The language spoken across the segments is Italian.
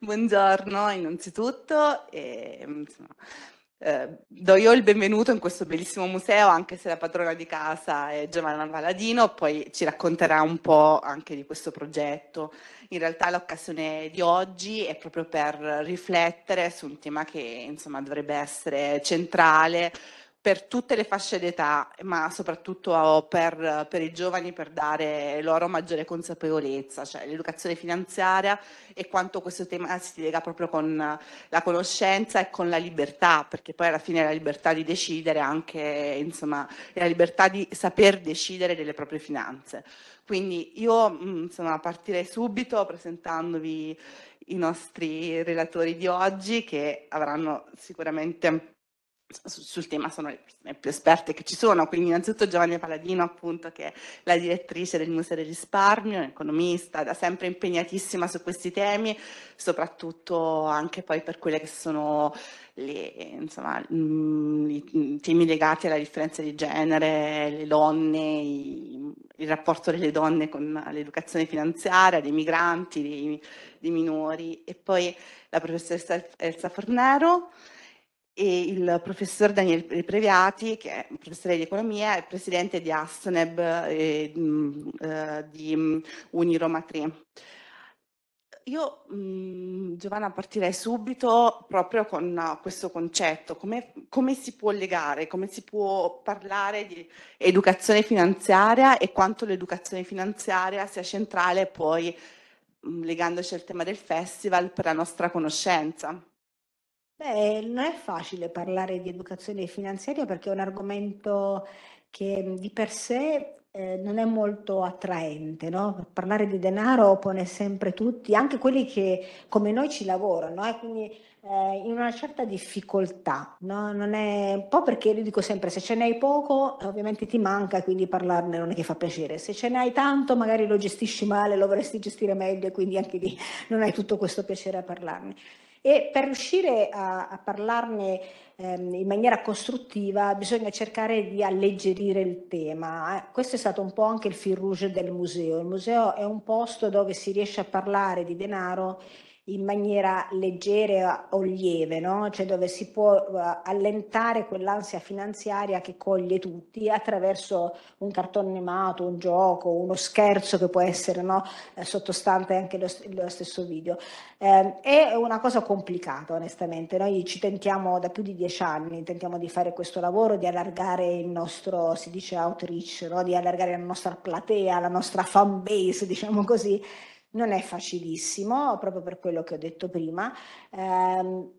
Buongiorno innanzitutto e, insomma, eh, do io il benvenuto in questo bellissimo museo anche se la padrona di casa è Giovanna Valadino, poi ci racconterà un po' anche di questo progetto. In realtà l'occasione di oggi è proprio per riflettere su un tema che insomma, dovrebbe essere centrale per tutte le fasce d'età, ma soprattutto per, per, i giovani per dare loro maggiore consapevolezza, cioè l'educazione finanziaria e quanto questo tema si lega proprio con la conoscenza e con la libertà, perché poi alla fine è la libertà di decidere anche, insomma, è la libertà di saper decidere delle proprie finanze. Quindi io mm, insomma, partirei subito presentandovi i nostri relatori di oggi che avranno sicuramente sul tema sono le persone più esperte che ci sono, quindi innanzitutto Giovanni Paladino appunto che è la direttrice del Museo del Risparmio, economista, da sempre impegnatissima su questi temi, soprattutto anche poi per quelle che sono le, insomma, mh, mm, i temi legati alla differenza di genere, le donne, i, il rapporto delle donne con l'educazione finanziaria, dei migranti, dei, dei minori e poi la professoressa Elsa Fornero e il professor Daniele Previati, che è professore di economia e presidente di Astoneb e eh, di Uniroma 3. Io, mh, Giovanna, partirei subito proprio con questo concetto, come, come, si può legare, come si può parlare di educazione finanziaria e quanto l'educazione finanziaria sia centrale poi, mh, legandoci al tema del festival, per la nostra conoscenza. Beh, non è facile parlare di educazione finanziaria perché è un argomento che mhmm, di per sé eh, non è molto attraente, no? Parlare di denaro pone sempre tutti, anche quelli che come noi ci lavorano, eh, quindi eh, in una certa difficoltà, no? Non è un po' perché io dico sempre se ce n'hai poco eh, ovviamente ti manca, quindi parlarne non è che fa piacere, se ce n'hai tanto magari lo gestisci male, lo vorresti gestire meglio e quindi anche lì non hai tutto questo piacere a parlarne e per riuscire a, a parlarne ehm, in maniera costruttiva bisogna cercare di alleggerire il tema. Eh, questo è stato un po' anche il fil rouge del museo. Il museo è un posto dove si riesce a parlare di denaro in maniera leggera eh, o lieve, no? cioè dove si può eh, allentare quell'ansia finanziaria che coglie tutti attraverso un cartone animato, un gioco, uno scherzo che può essere no? Eh, sottostante anche lo, lo stesso video. Eh, è una cosa complicata onestamente, noi ci tentiamo da più di dieci anni, tentiamo di fare questo lavoro, di allargare il nostro, si dice outreach, no? di allargare la nostra platea, la nostra fan base, diciamo così non è facilissimo, proprio per quello che ho detto prima. Eh,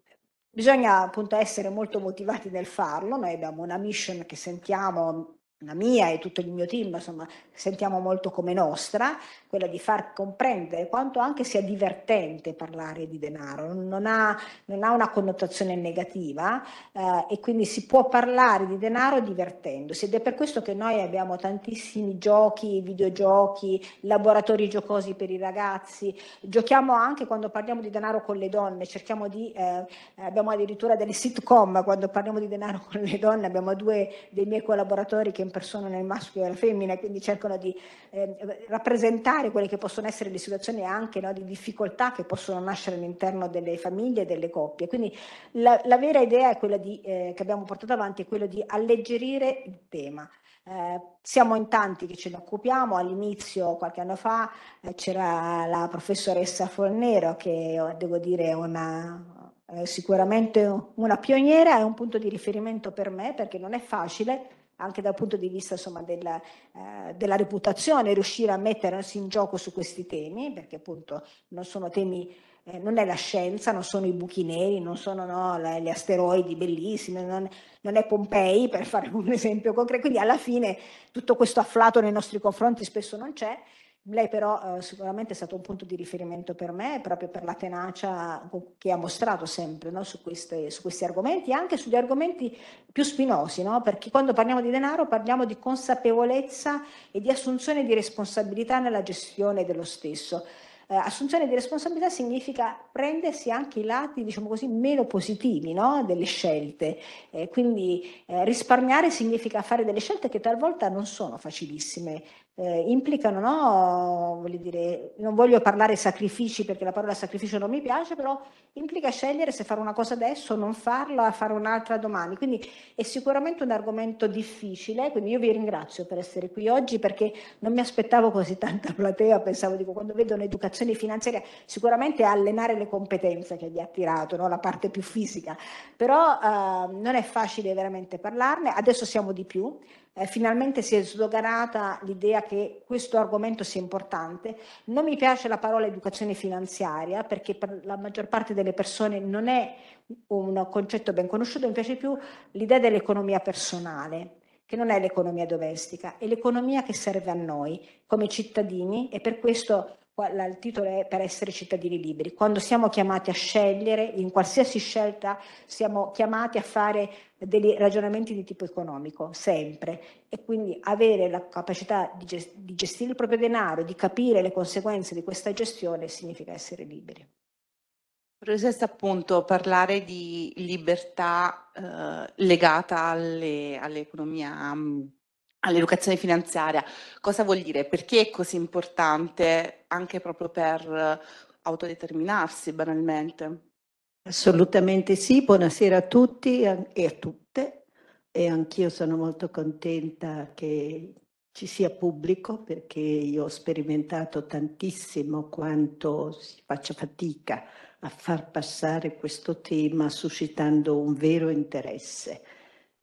bisogna appunto essere molto motivati nel farlo, noi abbiamo una mission che sentiamo la mia e tutto il mio team, insomma, sentiamo molto come nostra, quella di far comprendere quanto anche sia divertente parlare di denaro, non ha, non ha una connotazione negativa eh, e quindi si può parlare di denaro divertendosi ed è per questo che noi abbiamo tantissimi giochi, videogiochi, laboratori giocosi per i ragazzi, giochiamo anche quando parliamo di denaro con le donne, cerchiamo di, eh, abbiamo addirittura delle sitcom quando parliamo di denaro con le donne, abbiamo due dei miei collaboratori che impersonano nel maschio e la femmina e quindi cercano di eh, rappresentare quelle che possono essere le situazioni anche no, di difficoltà che possono nascere all'interno delle famiglie e delle coppie. Quindi la, la vera idea di, eh, che abbiamo portato avanti è quella di alleggerire il tema. Eh, siamo in tanti che ce ne occupiamo, all'inizio qualche anno fa eh, c'era la professoressa Fornero che eh, devo dire è una, sicuramente una pioniera, è un punto di riferimento per me perché non è facile anche dal punto di vista insomma, della, eh, della, reputazione, riuscire a mettersi in gioco su questi temi, perché appunto non sono temi, eh, non è la scienza, non sono i buchi neri, non sono no, la, gli asteroidi bellissimi, non, non, è Pompei per fare un esempio concreto, quindi alla fine tutto questo afflato nei nostri confronti spesso non c'è, lei però eh, sicuramente è stato un punto di riferimento per me, proprio per la tenacia che ha mostrato sempre no, su, queste, su, questi argomenti, anche sugli argomenti più spinosi, no? perché quando parliamo di denaro parliamo di consapevolezza e di assunzione di responsabilità nella gestione dello stesso. Eh, assunzione di responsabilità significa prendersi anche i lati, diciamo così, meno positivi no? delle scelte. Eh, quindi eh, risparmiare significa fare delle scelte che talvolta non sono facilissime, eh, implicano, no, voglio dire, non voglio parlare sacrifici perché la parola sacrificio non mi piace, però implica scegliere se fare una cosa adesso o non farla, fare un'altra domani. Quindi è sicuramente un argomento difficile, quindi io vi ringrazio per essere qui oggi perché non mi aspettavo così tanta platea, pensavo, dico, quando vedo un'educazione finanziaria, sicuramente allenare le competenze che vi ha attirato, no? la parte più fisica, però eh, non è facile veramente parlarne, adesso siamo di più, eh, finalmente si è sdoganata l'idea che questo argomento sia importante. Non mi piace la parola educazione finanziaria perché per la maggior parte delle persone non è un concetto ben conosciuto, mi piace più l'idea dell'economia personale che non è l'economia domestica, è l'economia che serve a noi come cittadini e per questo il titolo è per essere cittadini liberi. Quando siamo chiamati a scegliere, in qualsiasi scelta siamo chiamati a fare dei ragionamenti di tipo economico, sempre. E quindi avere la capacità di, gest- di gestire il proprio denaro, di capire le conseguenze di questa gestione, significa essere liberi. Professoressa, appunto, parlare di libertà eh, legata alle, all'economia, mm, all'educazione finanziaria, cosa vuol dire? Perché è così importante anche proprio per autodeterminarsi banalmente? Assolutamente sì, buonasera a tutti e a tutte e anch'io sono molto contenta che ci sia pubblico perché io ho sperimentato tantissimo quanto si faccia fatica a far passare questo tema suscitando un vero interesse.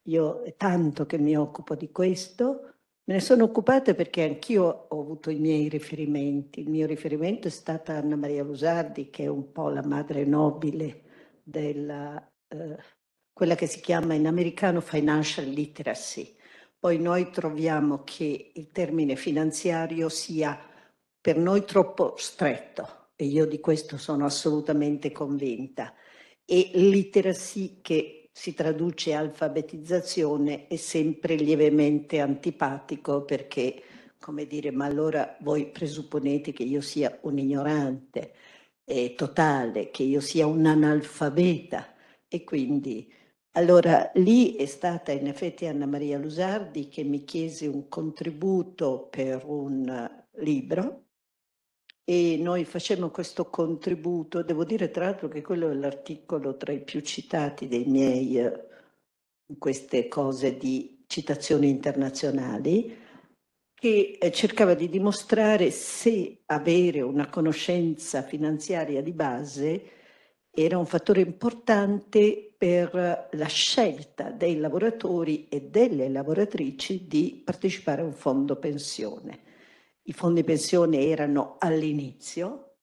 Io tanto che mi occupo di questo, me ne sono occupata perché anch'io ho avuto i miei riferimenti. Il mio riferimento è stata Anna Maria Lusardi, che è un po' la madre nobile della, eh, quella che si chiama in americano financial literacy. Poi noi troviamo che il termine finanziario sia per noi troppo stretto e io di questo sono assolutamente convinta e literacy che si traduce alfabetizzazione è sempre lievemente antipatico perché come dire ma allora voi presupponete che io sia un ignorante eh, totale, che io sia un analfabeta e quindi allora lì è stata in effetti Anna Maria Lusardi che mi chiese un contributo per un libro e noi facemmo questo contributo, devo dire tra l'altro che quello è l'articolo tra i più citati dei miei, eh, queste cose di citazioni internazionali, che eh, cercava di dimostrare se avere una conoscenza finanziaria di base era un fattore importante per la scelta dei lavoratori e delle lavoratrici di partecipare a un fondo pensione. I fondi pensione erano all'inizio,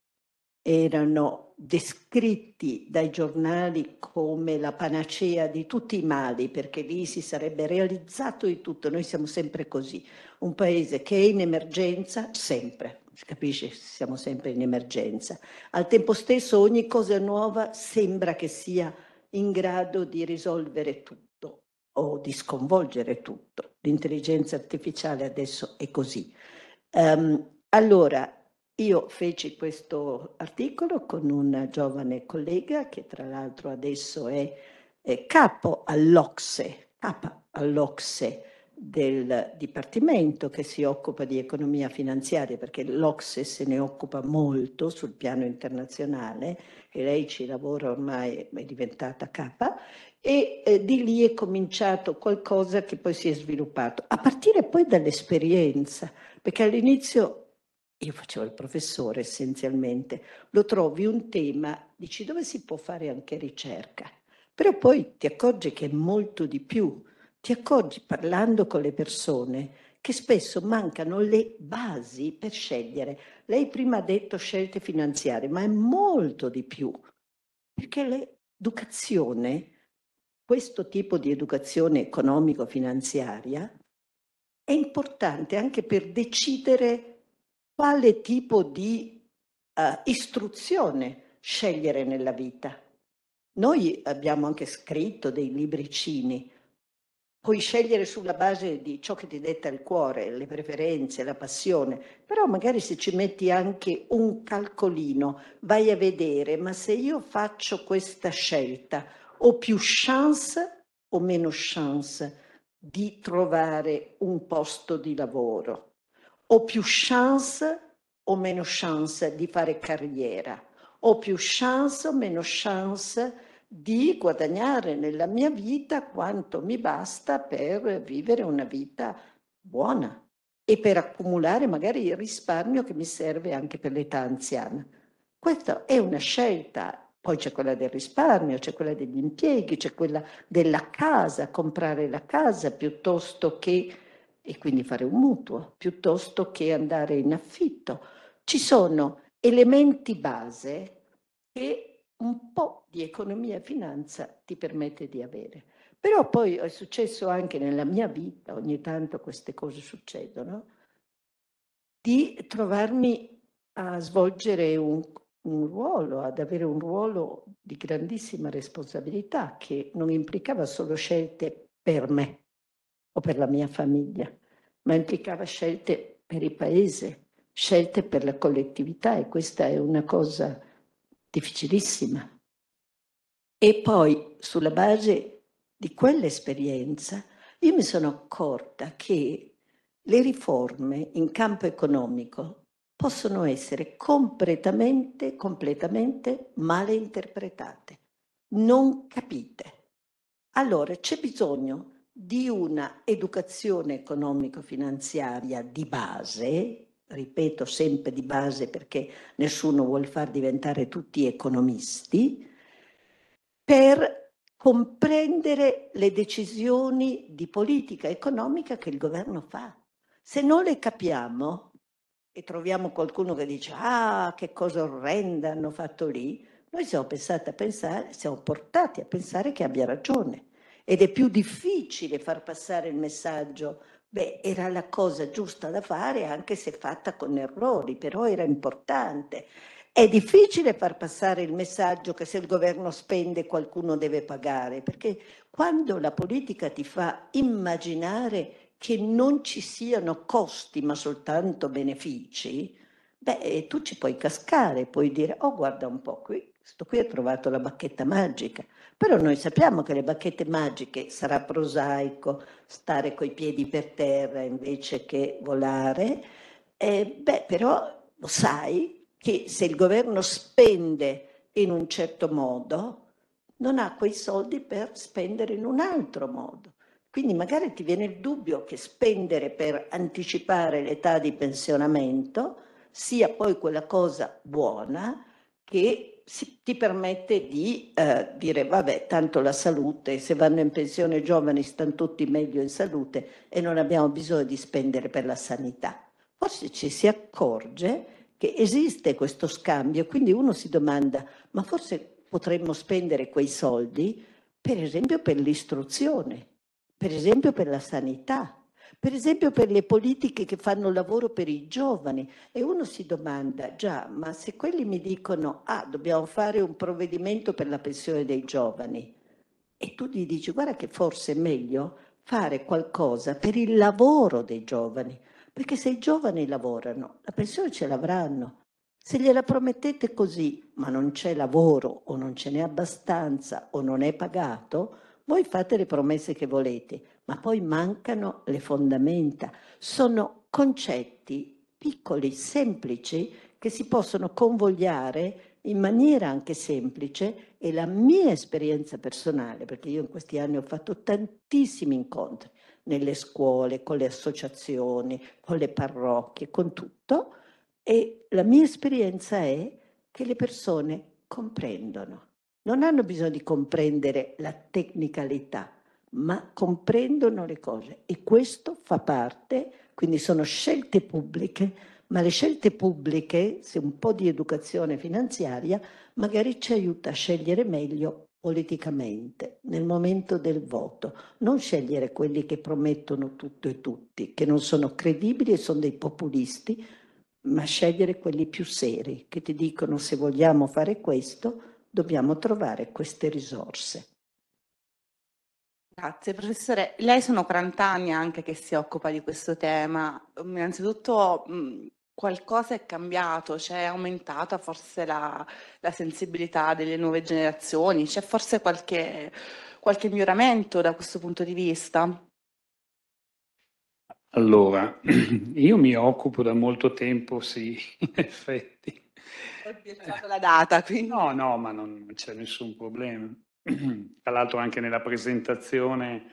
erano descritti dai giornali come la panacea di tutti i mali, perché lì si sarebbe realizzato di tutto, noi siamo sempre così un paese che è in emergenza sempre, si capisce, siamo sempre in emergenza. Al tempo stesso ogni cosa nuova sembra che sia in grado di risolvere tutto o di sconvolgere tutto. L'intelligenza artificiale adesso è così. Um, allora, io feci questo articolo con un giovane collega che tra l'altro adesso è, è capo all'Ocse, capo all'Ocse del Dipartimento che si occupa di economia finanziaria, perché l'Ocse se ne occupa molto sul piano internazionale e lei ci lavora ormai, è diventata capa, e eh, di lì è cominciato qualcosa che poi si è sviluppato, a partire poi dall'esperienza, perché all'inizio io facevo il professore essenzialmente, lo trovi un tema, dici dove si può fare anche ricerca, però poi ti accorgi che è molto di più ti accorgi parlando con le persone che spesso mancano le basi per scegliere. Lei prima ha detto scelte finanziarie, ma è molto di più, perché l'educazione, questo tipo di educazione economico-finanziaria, è importante anche per decidere quale tipo di uh, istruzione scegliere nella vita. Noi abbiamo anche scritto dei libricini puoi scegliere sulla base di ciò che ti detta il cuore, le preferenze, la passione, però magari se ci metti anche un calcolino, vai a vedere, ma se io faccio questa scelta, ho più chance o meno chance di trovare un posto di lavoro? Ho più chance o meno chance di fare carriera? Ho più chance o meno chance di di guadagnare nella mia vita quanto mi basta per vivere una vita buona e per accumulare magari il risparmio che mi serve anche per l'età anziana. Questa è una scelta. Poi c'è quella del risparmio, c'è quella degli impieghi, c'è quella della casa, comprare la casa piuttosto che, e quindi fare un mutuo, piuttosto che andare in affitto. Ci sono elementi base che un po' di economia e finanza ti permette di avere. Però poi è successo anche nella mia vita, ogni tanto queste cose succedono, di trovarmi a svolgere un, un ruolo, ad avere un ruolo di grandissima responsabilità che non implicava solo scelte per me o per la mia famiglia, ma implicava scelte per il paese, scelte per la collettività e questa è una cosa difficilissima. E poi sulla base di quell'esperienza io mi sono accorta che le riforme in campo economico possono essere completamente, completamente male interpretate, non capite. Allora c'è bisogno di una educazione economico-finanziaria di base ripeto sempre di base perché nessuno vuole far diventare tutti economisti, per comprendere le decisioni di politica economica che il governo fa. Se non le capiamo e troviamo qualcuno che dice ah che cosa orrenda hanno fatto lì, noi siamo, a pensare, siamo portati a pensare che abbia ragione ed è più difficile far passare il messaggio Beh, era la cosa giusta da fare anche se fatta con errori, però era importante. È difficile far passare il messaggio che se il governo spende qualcuno deve pagare, perché quando la politica ti fa immaginare che non ci siano costi ma soltanto benefici, beh, eh, tu ci puoi cascare, puoi dire, oh guarda un po' qui, sto qui ho trovato la bacchetta magica, però noi sappiamo che le bacchette magiche sarà prosaico stare coi piedi per terra invece che volare, eh, beh, però lo sai che se il governo spende in un certo modo, non ha quei soldi per spendere in un altro modo. Quindi magari ti viene il dubbio che spendere per anticipare l'età di pensionamento sia poi quella cosa buona che si, ti permette di eh, dire vabbè tanto la salute, se vanno in pensione i giovani stanno tutti meglio in salute e non abbiamo bisogno di spendere per la sanità. Forse ci si accorge che esiste questo scambio, quindi uno si domanda ma forse potremmo spendere quei soldi per esempio per l'istruzione, per esempio per la sanità, per esempio per le politiche che fanno lavoro per i giovani e uno si domanda già ma se quelli mi dicono ah dobbiamo fare un provvedimento per la pensione dei giovani e tu gli dici guarda che forse è meglio fare qualcosa per il lavoro dei giovani perché se i giovani lavorano la pensione ce l'avranno. Se gliela promettete così ma non c'è lavoro o non ce n'è abbastanza o non è pagato, voi fate le promesse che volete, ma poi mancano le fondamenta. Sono concetti piccoli, semplici, che si possono convogliare in maniera anche semplice e la mia esperienza personale, perché io in questi anni ho fatto tantissimi incontri nelle scuole, con le associazioni, con le parrocchie, con tutto, e la mia esperienza è che le persone comprendono. Non hanno bisogno di comprendere la tecnicalità, ma comprendono le cose e questo fa parte, quindi sono scelte pubbliche, ma le scelte pubbliche, se un po' di educazione finanziaria, magari ci aiuta a scegliere meglio politicamente nel momento del voto, non scegliere quelli che promettono tutto e tutti, che non sono credibili e sono dei populisti, ma scegliere quelli più seri, che ti dicono se vogliamo fare questo dobbiamo trovare queste risorse. Grazie professore, lei sono 40 anni anche che si occupa di questo tema, ehm, innanzitutto mhmm, qualcosa è cambiato, cioè è aumentata forse la, la sensibilità delle nuove generazioni, c'è forse qualche, qualche miglioramento da questo punto di vista? Allora, io mi occupo da molto tempo, sì, in effetti. Ho la data, quindi. No, no, ma non c'è nessun problema. tra l'altro anche nella presentazione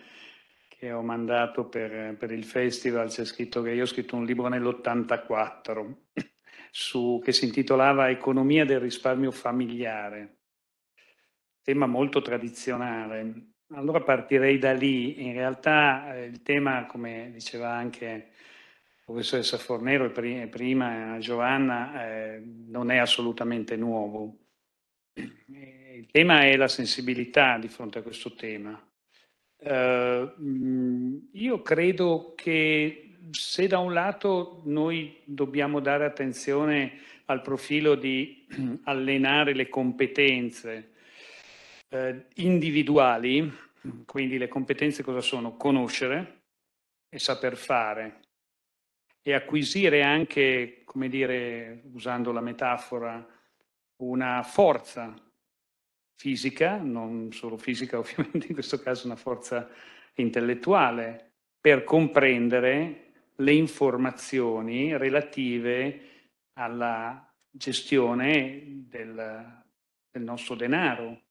che ho mandato per, per il festival c'è scritto che io ho scritto un libro nell'84 su, che si intitolava Economia del risparmio familiare, tema molto tradizionale. Allora partirei da lì. In realtà eh, il tema, come diceva anche la professoressa Fornero e, pri- prima Giovanna, eh, non è assolutamente nuovo. Eh, il tema è la sensibilità di fronte a questo tema. Uh, io credo che se da un lato noi dobbiamo dare attenzione al profilo di allenare le competenze uh, individuali, quindi le competenze cosa sono? Conoscere e saper fare e acquisire anche, come dire, usando la metafora, una forza fisica, non solo fisica ovviamente, in questo caso una forza intellettuale, per comprendere le informazioni relative alla gestione del, del nostro denaro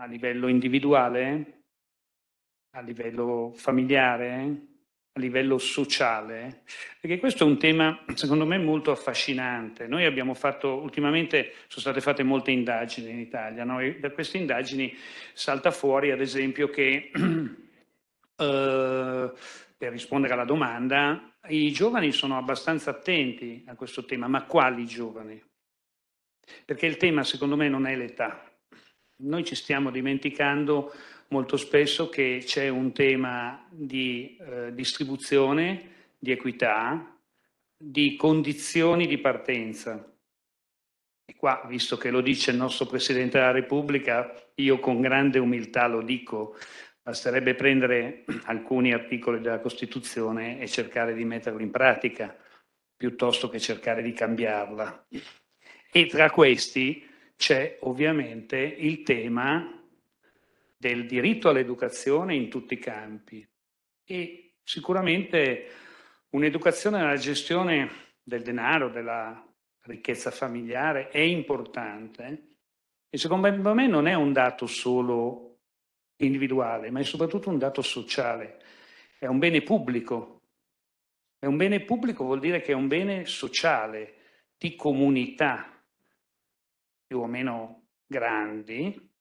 a livello individuale, a livello familiare, a livello sociale, perché questo è un tema secondo me molto affascinante. Noi abbiamo fatto, ultimamente sono state fatte molte indagini in Italia, no? e da queste indagini salta fuori ad esempio che, eh, per rispondere alla domanda, i giovani sono abbastanza attenti a questo tema, ma quali giovani? Perché il tema secondo me non è l'età. Noi ci stiamo dimenticando molto spesso che c'è un tema di eh, distribuzione, di equità, di condizioni di partenza. E qua, visto che lo dice il nostro Presidente della Repubblica, io con grande umiltà lo dico, basterebbe prendere alcuni articoli della Costituzione e cercare di metterlo in pratica, piuttosto che cercare di cambiarla. E tra questi c'è ovviamente il tema del diritto all'educazione in tutti i campi e sicuramente un'educazione nella gestione del denaro, della ricchezza familiare è importante e secondo me non è un dato solo individuale, ma è soprattutto un dato sociale, è un bene pubblico. È un bene pubblico vuol dire che è un bene sociale, di comunità più o meno grandi,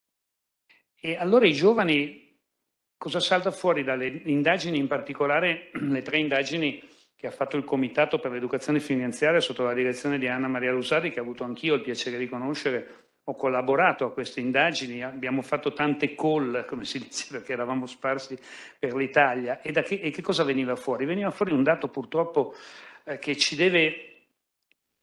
e allora i giovani, cosa salta fuori dalle indagini, in particolare le tre indagini che ha fatto il Comitato per l'Educazione Finanziaria sotto la direzione di Anna Maria Rusari, che ho avuto anch'io il piacere di conoscere, ho collaborato a queste indagini, abbiamo fatto tante call, come si dice, perché eravamo sparsi per l'Italia. E, che, e che cosa veniva fuori? Veniva fuori un dato purtroppo eh, che ci deve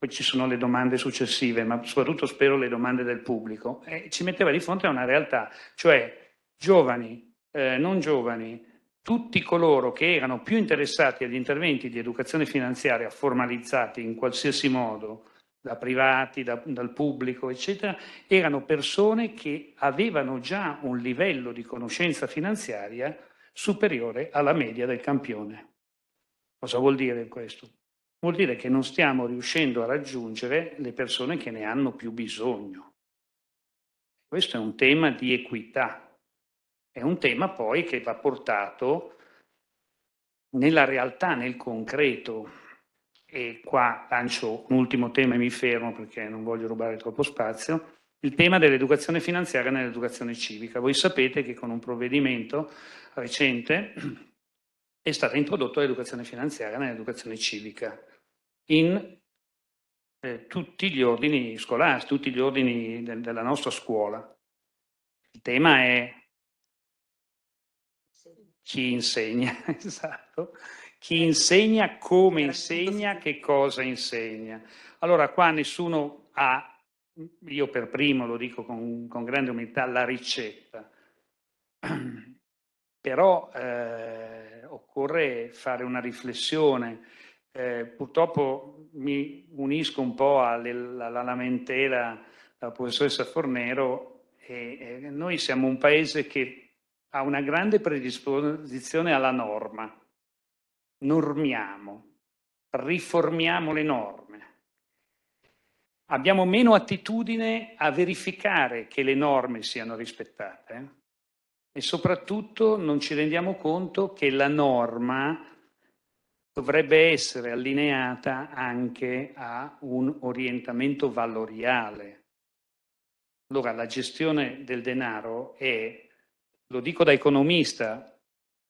poi ci sono le domande successive, ma soprattutto spero le domande del pubblico, e ci metteva di fronte a una realtà, cioè giovani, eh, non giovani, tutti coloro che erano più interessati agli interventi di educazione finanziaria formalizzati in qualsiasi modo, da privati, da, dal pubblico, eccetera, erano persone che avevano già un livello di conoscenza finanziaria superiore alla media del campione. Cosa vuol dire questo? vuol dire che non stiamo riuscendo a raggiungere le persone che ne hanno più bisogno. Questo è un tema di equità, è un tema poi che va portato nella realtà, nel concreto. E qua lancio un ultimo tema e mi fermo perché non voglio rubare troppo spazio. Il tema dell'educazione finanziaria nell'educazione civica. Voi sapete che con un provvedimento recente è stata introdotta l'educazione finanziaria nell'educazione civica in eh, tutti gli ordini scolastici, tutti gli ordini de della nostra scuola. Il tema è chi insegna, esatto, chi insegna, come insegna, che cosa insegna. Allora qua nessuno ha, io per primo lo dico con, con grande umiltà, la ricetta, però eh, occorre fare una riflessione eh, purtroppo mi unisco un po' alla, alla lamentela della professoressa Fornero, e, e noi siamo un paese che ha una grande predisposizione alla norma, normiamo, riformiamo le norme. Abbiamo meno attitudine a verificare che le norme siano rispettate eh? e soprattutto non ci rendiamo conto che la norma dovrebbe essere allineata anche a un orientamento valoriale. Allora la gestione del denaro è, lo dico da economista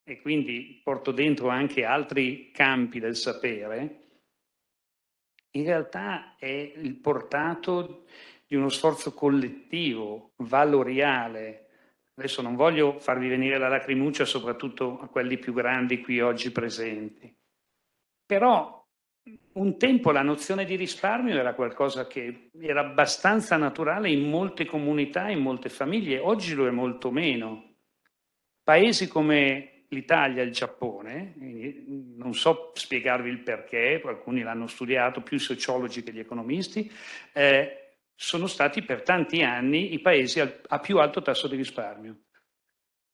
e quindi porto dentro anche altri campi del sapere, in realtà è il portato di uno sforzo collettivo, valoriale. Adesso non voglio farvi venire la lacrimuccia, soprattutto a quelli più grandi qui oggi presenti, però un tempo la nozione di risparmio era qualcosa che era abbastanza naturale in molte comunità, in molte famiglie, oggi lo è molto meno. Paesi come l'Italia, il Giappone, non so spiegarvi il perché, alcuni l'hanno studiato, più i sociologi che gli economisti, eh, sono stati per tanti anni i paesi a più alto tasso di risparmio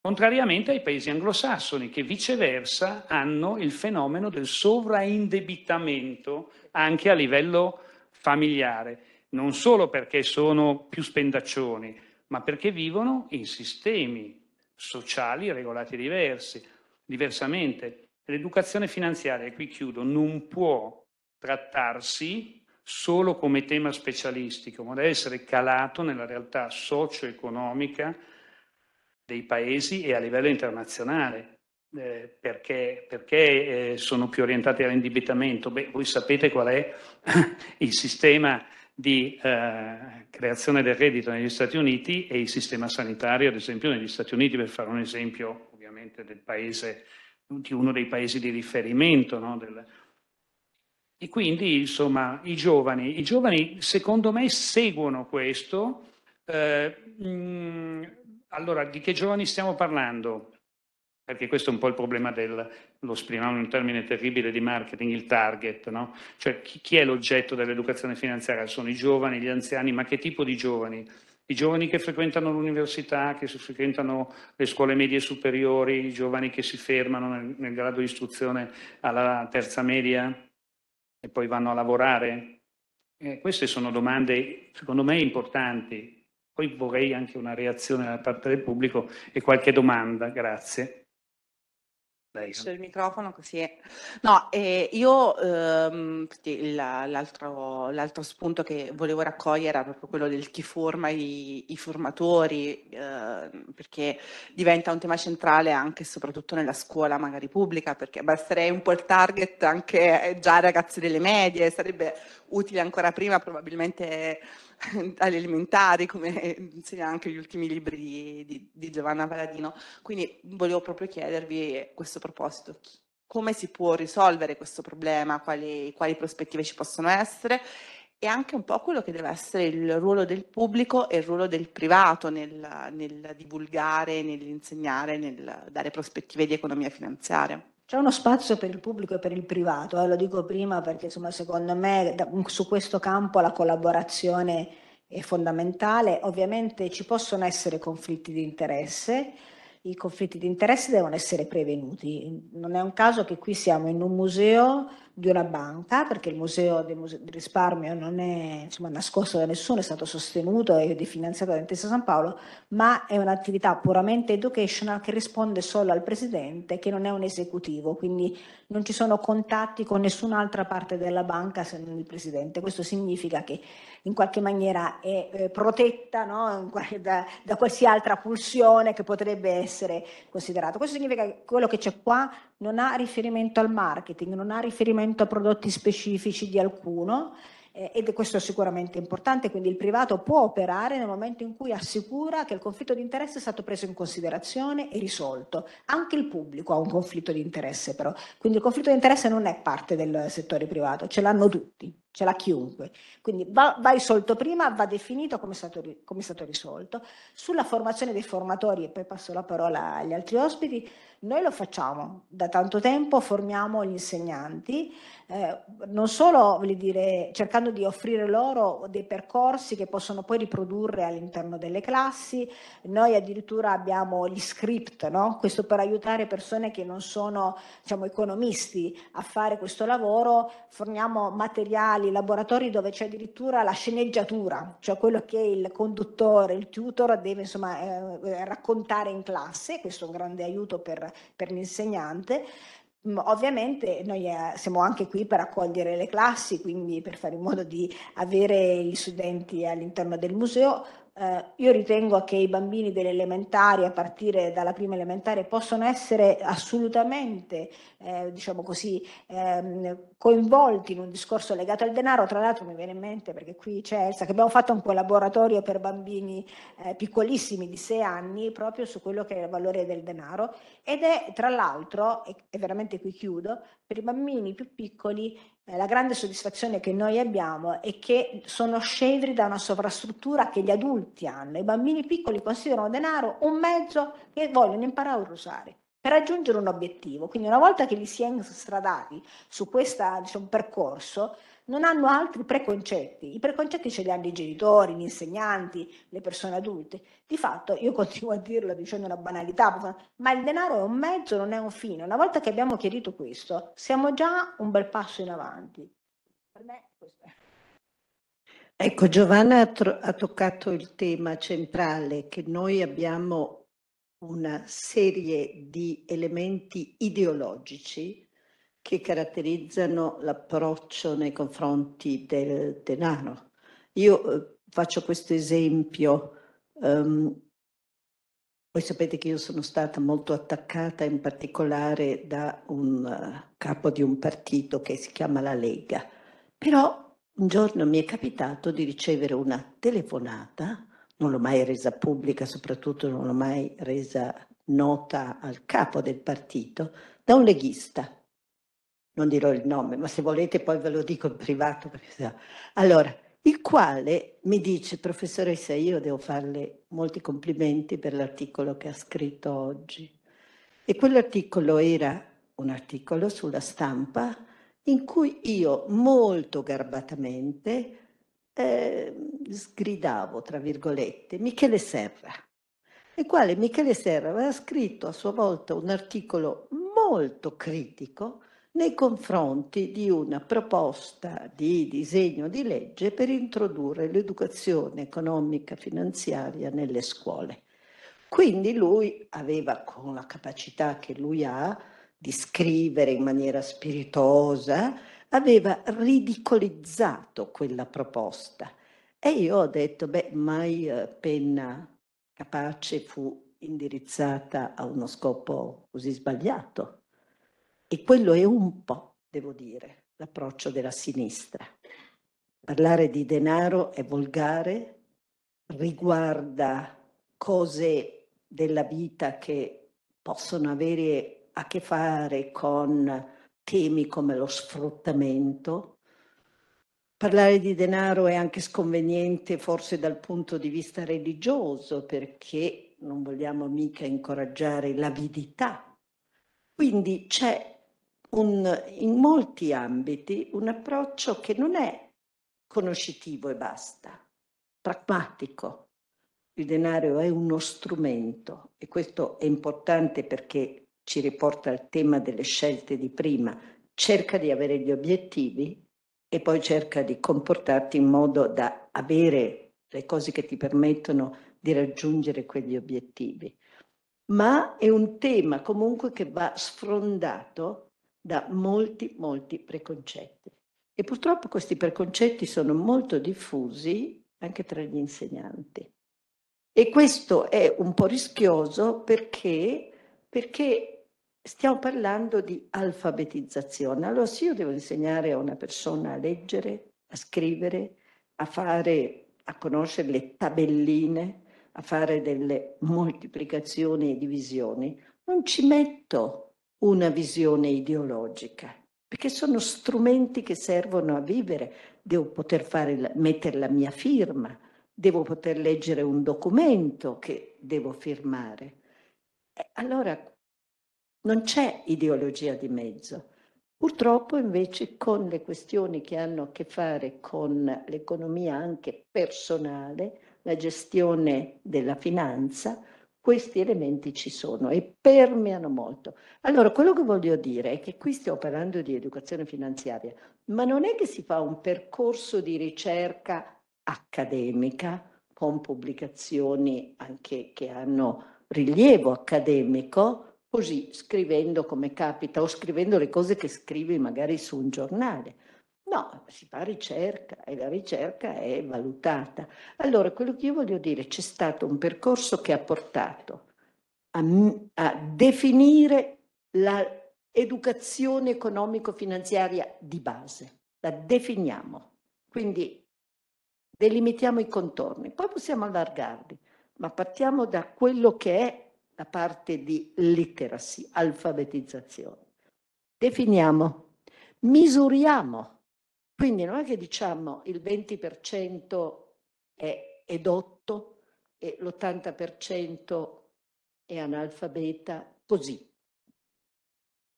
contrariamente ai paesi anglosassoni che viceversa hanno il fenomeno del sovraindebitamento anche a livello familiare, non solo perché sono più spendaccioni, ma perché vivono in sistemi sociali regolati diversi, diversamente. L'educazione finanziaria, e qui chiudo, non può trattarsi solo come tema specialistico, ma deve essere calato nella realtà socio-economica dei paesi e a livello internazionale. Eh, perché, perché eh, sono più orientati all'indebitamento? Beh, voi sapete qual è il sistema di eh, creazione del reddito negli Stati Uniti e il sistema sanitario, ad esempio, negli Stati Uniti, per fare un esempio ovviamente del paese, di uno dei paesi di riferimento. No? Del... E quindi, insomma, i giovani, i giovani secondo me seguono questo. Eh, mh, allora, di che giovani stiamo parlando? Perché questo è un po' il problema del, lo esprimiamo in un termine terribile di marketing, il target, no? Cioè chi, chi è l'oggetto dell'educazione finanziaria? Sono i giovani, gli anziani, ma che tipo di giovani? i giovani che frequentano l'università, che frequentano le scuole medie superiori, i giovani che si fermano nel, nel, grado di istruzione alla terza media e poi vanno a lavorare? Eh, queste sono domande, secondo me, importanti. Poi vorrei anche una reazione da parte del pubblico e qualche domanda, grazie. C'è eh. il microfono così. No, eh, io ehm, l'altro, l'altro, spunto che volevo raccogliere era proprio quello del chi forma i, i formatori, eh, perché diventa un tema centrale anche e soprattutto nella scuola magari pubblica, perché basterei un po' il target anche eh, già ai ragazzi delle medie, sarebbe utile ancora prima probabilmente alle elementari, come eh, insegna anche gli ultimi libri di, di, di Giovanna Paladino. Quindi volevo proprio chiedervi a questo proposito come si può risolvere questo problema, quali, quali prospettive ci possono essere e anche un po' quello che deve essere il ruolo del pubblico e il ruolo del privato nel, nel divulgare, nell'insegnare, nel dare prospettive di economia finanziaria. C'è uno spazio per il pubblico e per il privato, eh, lo dico prima perché insomma, secondo me da, mm, su questo campo la collaborazione è fondamentale. Ovviamente ci possono essere conflitti di interesse, i conflitti di interesse devono essere prevenuti. Non è un caso che qui siamo in un museo di una banca, perché il Museo del, Risparmio non è insomma, nascosto da nessuno, è stato sostenuto e finanziato da Intesa San Paolo, ma è un'attività puramente educational che risponde solo al presidente, che non è un esecutivo, quindi non ci sono contatti con nessun'altra parte della banca se non il presidente. Questo significa che in qualche maniera è eh, protetta no? da, da qualsiasi altra pulsione che potrebbe essere considerata. Questo significa che quello che c'è qua non ha riferimento al marketing, non ha riferimento riferimento a prodotti specifici di alcuno eh, ed questo è sicuramente importante, quindi il privato può operare nel momento in cui assicura che il conflitto di interesse è stato preso in considerazione e risolto. Anche il pubblico ha un conflitto di interesse però, quindi il conflitto di interesse non è parte del settore privato, ce l'hanno tutti ce l'ha chiunque. Quindi va, va, risolto prima, va definito come è, stato, come è, stato, risolto. Sulla formazione dei formatori, e poi passo la parola agli altri ospiti, noi lo facciamo da tanto tempo, formiamo gli insegnanti, eh, non solo dire, cercando di offrire loro dei percorsi che possono poi riprodurre all'interno delle classi, noi addirittura abbiamo gli script, no? questo per aiutare persone che non sono diciamo, economisti a fare questo lavoro, forniamo materiali ospedali, laboratori dove c'è addirittura la sceneggiatura, cioè quello che il conduttore, il tutor deve insomma, eh, eh raccontare in classe, questo è un grande aiuto per, per l'insegnante, mm, Ovviamente noi eh, siamo anche qui per accogliere le classi, quindi per fare in modo di avere gli studenti all'interno del museo. Eh, io ritengo che i bambini delle elementari, a partire dalla prima elementare, possono essere assolutamente, eh, diciamo così, ehm, coinvolti in un discorso legato al denaro, tra l'altro mi viene in mente perché qui c'è Elsa, che abbiamo fatto un collaboratorio per bambini eh, piccolissimi di sei anni proprio su quello che è il valore del denaro ed è tra l'altro, e, e veramente qui chiudo, per i bambini più piccoli eh, la grande soddisfazione che noi abbiamo è che sono scevri da una sovrastruttura che gli adulti hanno, i bambini piccoli considerano denaro un mezzo che vogliono imparare a usare per raggiungere un obiettivo. Quindi una volta che li si è stradati su questo diciamo, percorso, non hanno altri preconcetti. I preconcetti ce li hanno i genitori, gli insegnanti, le persone adulte. Di fatto, io continuo a dirlo dicendo una banalità, ma il denaro è un mezzo, non è un fine. Una volta che abbiamo chiarito questo, siamo già un bel passo in avanti. Per me questo è. Ecco, Giovanna ha, ha toccato il tema centrale che noi abbiamo una serie di elementi ideologici che caratterizzano l'approccio nei confronti del denaro. Io eh, faccio questo esempio, um, voi sapete che io sono stata molto attaccata in particolare da un eh, capo di un partito che si chiama la Lega, però un giorno mi è capitato di ricevere una telefonata non l'ho mai resa pubblica, soprattutto non l'ho mai resa nota al capo del partito, da un leghista. Non dirò il nome, ma se volete poi ve lo dico in privato. Allora, il quale mi dice, professoressa, io devo farle molti complimenti per l'articolo che ha scritto oggi. E quell'articolo era un articolo sulla stampa in cui io molto garbatamente Ehm, sgridavo, tra virgolette, Michele Serra, il quale Michele Serra aveva scritto a sua volta un articolo molto critico nei confronti di una proposta di disegno di legge per introdurre l'educazione economica finanziaria nelle scuole. Quindi lui aveva, con la capacità che lui ha, di scrivere in maniera spiritosa, aveva ridicolizzato quella proposta. E io ho detto, beh, mai eh, penna capace fu indirizzata a uno scopo così sbagliato. E quello è un po', devo dire, l'approccio della sinistra. Parlare di denaro è volgare, riguarda cose della vita che possono avere a che fare con temi come lo sfruttamento. Parlare di denaro è anche sconveniente forse dal punto di vista religioso perché non vogliamo mica incoraggiare l'avidità. Quindi c'è un, in molti ambiti un approccio che non è conoscitivo e basta, pragmatico. Il denaro è uno strumento e questo è importante perché ci riporta al tema delle scelte di prima, cerca di avere gli obiettivi e poi cerca di comportarti in modo da avere le cose che ti permettono di raggiungere quegli obiettivi. Ma è un tema comunque che va sfrondato da molti, molti preconcetti. E purtroppo questi preconcetti sono molto diffusi anche tra gli insegnanti. E questo è un po' rischioso perché, perché stiamo parlando di alfabetizzazione. Allora, se io devo insegnare a una persona a leggere, a scrivere, a fare, a conoscere le tabelline, a fare delle moltiplicazioni e divisioni, non ci metto una visione ideologica, perché sono strumenti che servono a vivere. Devo poter fare, mettere la mia firma, devo poter leggere un documento che devo firmare. Allora non c'è ideologia di mezzo. Purtroppo invece con le questioni che hanno a che fare con l'economia anche personale, la gestione della finanza, questi elementi ci sono e permeano molto. Allora, quello che voglio dire è che qui stiamo parlando di educazione finanziaria, ma non è che si fa un percorso di ricerca accademica con pubblicazioni anche che hanno rilievo accademico, così, scrivendo come capita o scrivendo le cose che scrivi magari su un giornale. No, si fa ricerca e la ricerca è valutata. Allora, quello che io voglio dire, c'è stato un percorso che ha portato a, a definire l'educazione economico-finanziaria di base. La definiamo, quindi delimitiamo i contorni, poi possiamo allargarli, ma partiamo da quello che è la parte di literacy, alfabetizzazione. Definiamo, misuriamo. Quindi non è che diciamo il 20% è edotto e l'80% è analfabeta, così.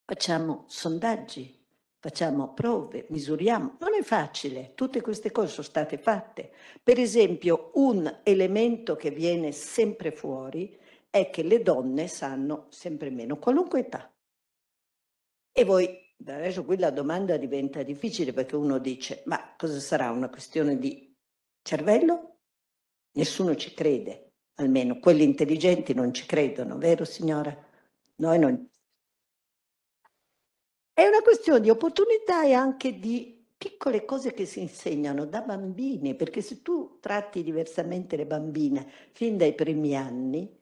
Facciamo sondaggi, facciamo prove, misuriamo. Non è facile, tutte queste cose sono state fatte. Per esempio, un elemento che viene sempre fuori è che le donne sanno sempre meno, qualunque età. E voi, adesso qui la domanda diventa difficile perché uno dice, ma cosa sarà una questione di cervello? Nessuno ci crede, almeno quelli intelligenti non ci credono, vero signora? Noi non... È una questione di opportunità e anche di piccole cose che si insegnano da bambini, perché se tu tratti diversamente le bambine fin dai primi anni,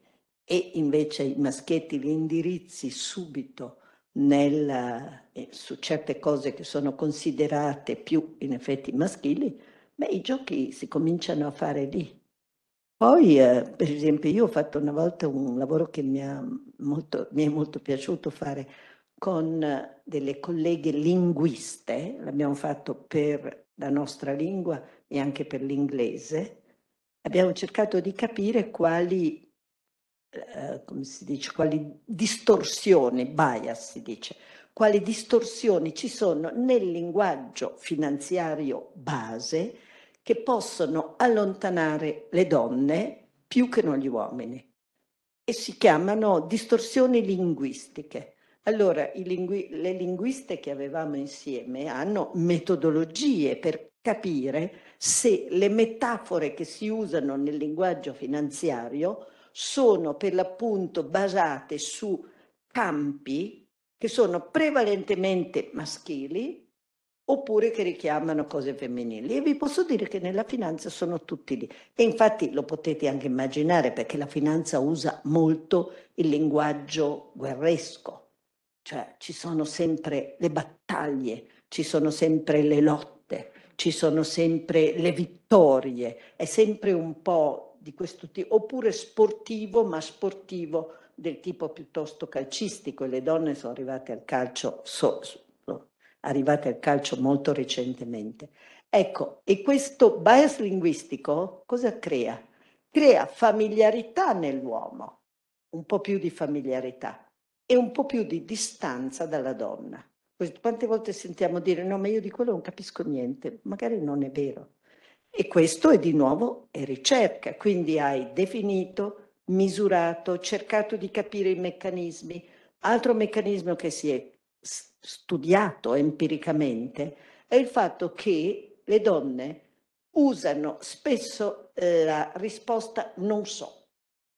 e invece i maschietti li indirizzi subito nella, eh, su certe cose che sono considerate più in effetti maschili, beh, i giochi si cominciano a fare lì. Poi, eh, per esempio, io ho fatto una volta un lavoro che mi, molto, mi è molto piaciuto fare con eh, delle colleghe linguiste, l'abbiamo fatto per la nostra lingua e anche per l'inglese, abbiamo cercato di capire quali eh, come si dice, quali distorsioni, bias si dice, quali distorsioni ci sono nel linguaggio finanziario base che possono allontanare le donne più che non gli uomini e si chiamano distorsioni linguistiche. Allora, lingui le linguiste che avevamo insieme hanno metodologie per capire se le metafore che si usano nel linguaggio finanziario sono per l'appunto basate su campi che sono prevalentemente maschili oppure che richiamano cose femminili e vi posso dire che nella finanza sono tutti lì e infatti lo potete anche immaginare perché la finanza usa molto il linguaggio guerresco, cioè ci sono sempre le battaglie, ci sono sempre le lotte, ci sono sempre le vittorie, è sempre un po' di questo tipo, oppure sportivo, ma sportivo del tipo piuttosto calcistico e le donne sono arrivate al calcio, so, sono arrivate al calcio molto recentemente. Ecco, e questo bias linguistico cosa crea? Crea familiarità nell'uomo, un po' più di familiarità e un po' più di distanza dalla donna. Quante volte sentiamo dire no, ma io di quello non capisco niente, magari non è vero e questo è di nuovo è ricerca, quindi hai definito, misurato, cercato di capire i meccanismi. Altro meccanismo che si è studiato empiricamente è il fatto che le donne usano spesso eh, la risposta non so.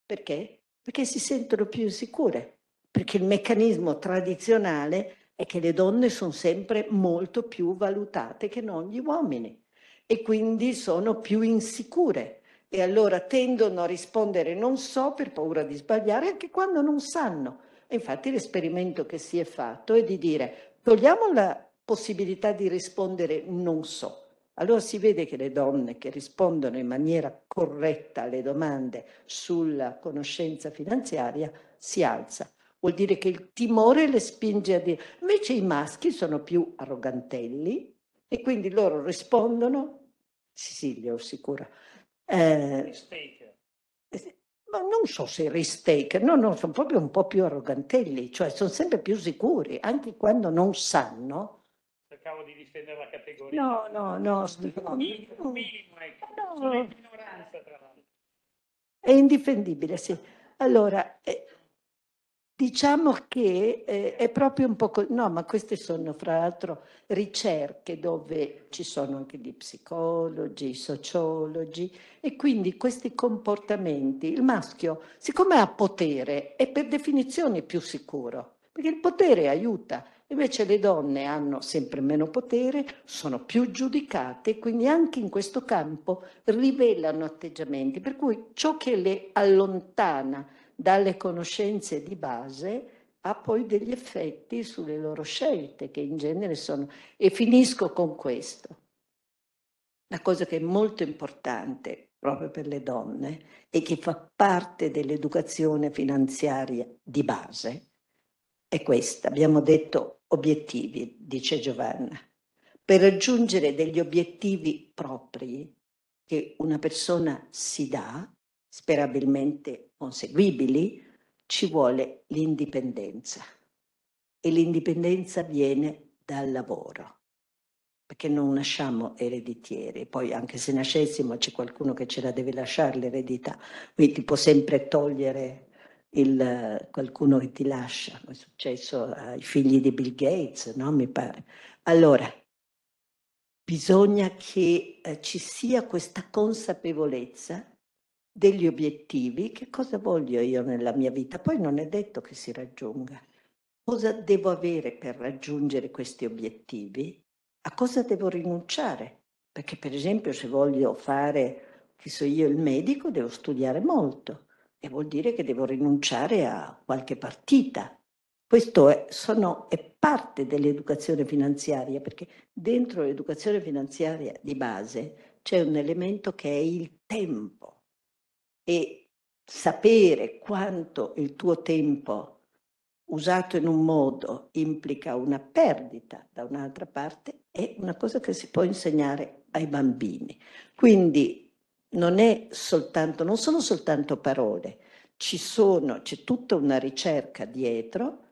Perché? Perché si sentono più insicure, perché il meccanismo tradizionale è che le donne sono sempre molto più valutate che non gli uomini e quindi sono più insicure e allora tendono a rispondere non so per paura di sbagliare anche quando non sanno. infatti l'esperimento che si è fatto è di dire togliamo la possibilità di rispondere non so. Allora si vede che le donne che rispondono in maniera corretta alle domande sulla conoscenza finanziaria si alza. Vuol dire che il timore le spinge a dire. Invece i maschi sono più arrogantelli e quindi loro rispondono Sicilia o sicura. Eh, eh Ma non so se risk taker, no, no, sono proprio un po' più arrogantelli, cioè sono sempre più sicuri, anche quando non sanno cercavo di difendere la categoria. No, no, no. no. Minimo, minimo, ecco. no. Sono in minoranza, tra l'altro. È indifendibile, sì. Allora, eh, Diciamo che eh, è proprio un po'... No, ma queste sono fra l'altro ricerche dove ci sono anche gli psicologi, i sociologi e quindi questi comportamenti, il maschio, siccome ha potere, è per definizione più sicuro, perché il potere aiuta, invece le donne hanno sempre meno potere, sono più giudicate, quindi anche in questo campo rivelano atteggiamenti, per cui ciò che le allontana dalle conoscenze di base ha poi degli effetti sulle loro scelte, che in genere sono... E finisco con questo. la cosa che è molto importante proprio per le donne e che fa parte dell'educazione finanziaria di base è questa. Abbiamo detto obiettivi, dice Giovanna. Per raggiungere degli obiettivi propri che una persona si dà, sperabilmente conseguibili, ci vuole l'indipendenza. E l'indipendenza viene dal lavoro perché non nasciamo ereditieri, poi anche se nascessimo c'è qualcuno che ce la deve lasciare l'eredità, quindi ti può sempre togliere il, qualcuno che ti lascia, è successo ai figli di Bill Gates, no? mi pare. Allora, bisogna che eh, ci sia questa consapevolezza degli obiettivi, che cosa voglio io nella mia vita, poi non è detto che si raggiunga. Cosa devo avere per raggiungere questi obiettivi? A cosa devo rinunciare? Perché per esempio se voglio fare, che so io, il medico, devo studiare molto e vuol dire che devo rinunciare a qualche partita. Questo è, sono, è parte dell'educazione finanziaria, perché dentro l'educazione finanziaria di base c'è un elemento che è il tempo e sapere quanto il tuo tempo usato in un modo implica una perdita da un'altra parte è una cosa che si può insegnare ai bambini. Quindi non, soltanto, non sono soltanto parole, sono, c'è tutta una ricerca dietro,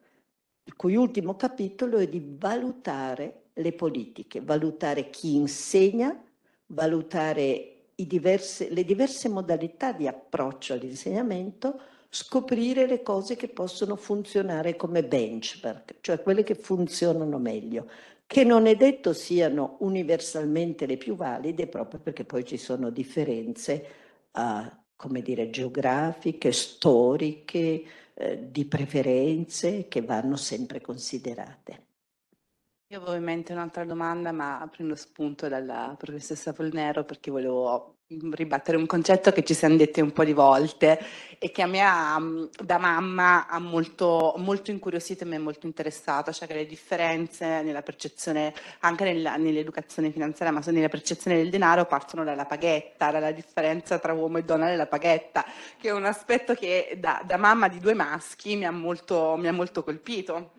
il cui ultimo capitolo è di valutare le politiche, valutare chi insegna, valutare diverse, le diverse modalità di approccio all'insegnamento, scoprire le cose che possono funzionare come benchmark, cioè quelle che funzionano meglio, che non è detto siano universalmente le più valide proprio perché poi ci sono differenze, uh, come dire, geografiche, storiche, eh, di preferenze che vanno sempre considerate. Io avevo in mente un'altra domanda, ma prendo spunto dalla professoressa Polnero perché volevo mhmm, ribattere un concetto che ci siamo detti un po' di volte e che a me mhmm, da mamma ha molto, molto incuriosito e mi è molto interessato, cioè che le differenze nella percezione, anche nell'educazione finanziaria, ma nella percezione del denaro partono dalla paghetta, dalla differenza tra uomo e donna nella paghetta, che è un aspetto che da, da mamma di due maschi mi ha molto, mi ha molto colpito.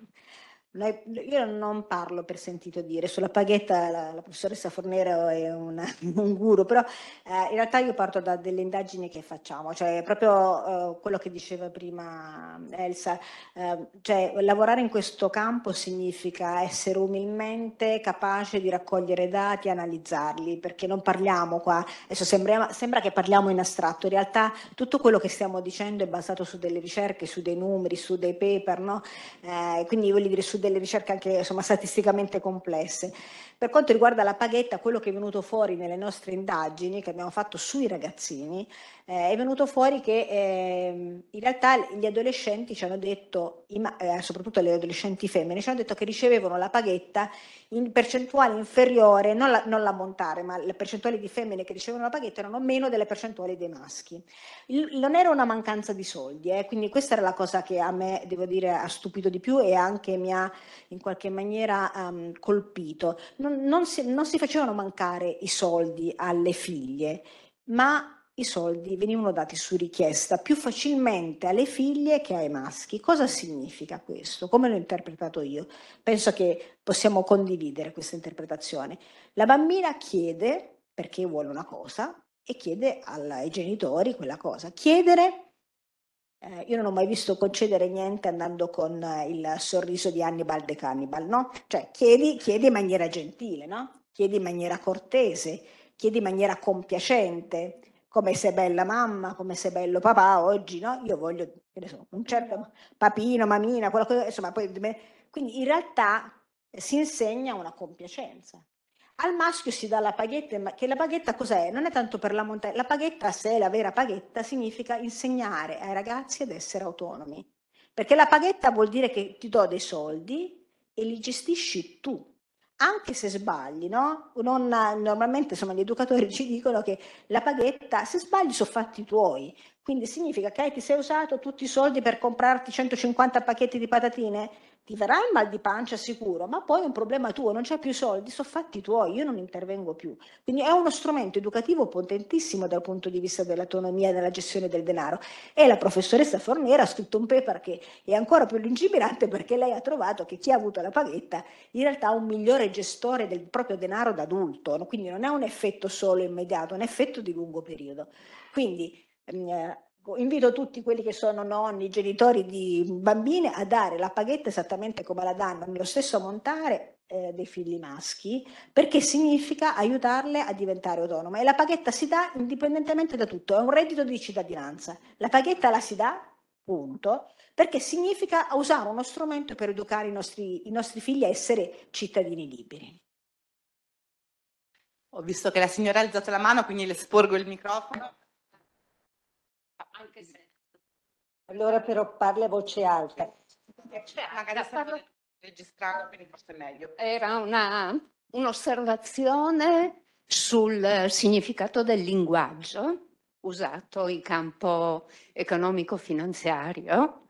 Noi, io non parlo per sentito dire, sulla paghetta la, la professoressa Fornero è una, un guru, però eh, in realtà io parto da delle indagini che facciamo, cioè proprio eh, quello che diceva prima Elsa, eh, cioè lavorare in questo campo significa essere umilmente capace di raccogliere dati, e analizzarli, perché non parliamo qua, adesso sembra, sembra che parliamo in astratto, in realtà tutto quello che stiamo dicendo è basato su delle ricerche, su dei numeri, su dei paper, no? Eh, quindi voglio dire su dei delle ricerche anche insomma, statisticamente complesse. Per quanto riguarda la paghetta, quello che è venuto fuori nelle nostre indagini che abbiamo fatto sui ragazzini, eh, è venuto fuori che eh, in realtà gli adolescenti ci hanno detto, eh, soprattutto le adolescenti femmine, ci hanno detto che ricevevano la paghetta in percentuale inferiore, non, la, non l'ammontare, ma le percentuali di femmine che ricevevano la paghetta erano meno delle percentuali dei maschi. Il, non era una mancanza di soldi, eh, quindi questa era la cosa che a me, devo dire, ha stupito di più e anche mi ha in qualche maniera um, colpito. Non, non, si, non si facevano mancare i soldi alle figlie, ma i soldi venivano dati su richiesta più facilmente alle figlie che ai maschi. Cosa significa questo? Come l'ho interpretato io? Penso che possiamo condividere questa interpretazione. La bambina chiede perché vuole una cosa e chiede al, ai genitori quella cosa. Chiedere eh, io non ho mai visto concedere niente andando con eh, il sorriso di Hannibal de Cannibal, no? Cioè chiedi, chiedi in maniera gentile, no? Chiedi in maniera cortese, chiedi in maniera compiacente, come sei bella mamma, come sei bello papà oggi, no? Io voglio, so, un certo papino, mamina, quella cosa, insomma, poi, quindi in realtà si insegna una compiacenza, al maschio si dà la paghetta, ma che la paghetta cos'è? Non è tanto per la montagna, la paghetta, se è la vera paghetta, significa insegnare ai ragazzi ad essere autonomi. Perché la paghetta vuol dire che ti do dei soldi e li gestisci tu, anche se sbagli, no? Non, normalmente insomma, gli educatori ci dicono che la paghetta, se sbagli, sono fatti tuoi. Quindi significa che hai, ti sei usato tutti i soldi per comprarti 150 pacchetti di patatine? ti verrà il mal di pancia sicuro, ma poi è un problema tuo, non c'è più soldi, sono fatti tuoi, io non intervengo più. Quindi è uno strumento educativo potentissimo dal punto di vista dell'autonomia e della gestione del denaro. E la professoressa Forniera ha scritto un paper che è ancora più lungimirante perché lei ha trovato che chi ha avuto la paghetta in realtà è un migliore gestore del proprio denaro da adulto, quindi non è un effetto solo immediato, è un effetto di lungo periodo. Quindi mm, eh, Ecco, invito tutti quelli che sono nonni, genitori di bambine a dare la paghetta esattamente come la danno nello stesso montare eh, dei figli maschi, perché significa aiutarle a diventare autonome. E la paghetta si dà indipendentemente da tutto, è un reddito di cittadinanza. La paghetta la si dà, punto, perché significa usare uno strumento per educare i nostri, i nostri figli a essere cittadini liberi. Ho visto che la signora ha alzato la mano, quindi le sporgo il microfono anche se... Allora però parli a voce alta. Cioè, magari stato registrato quindi forse è meglio. Era un'osservazione sul significato del linguaggio usato in campo economico-finanziario,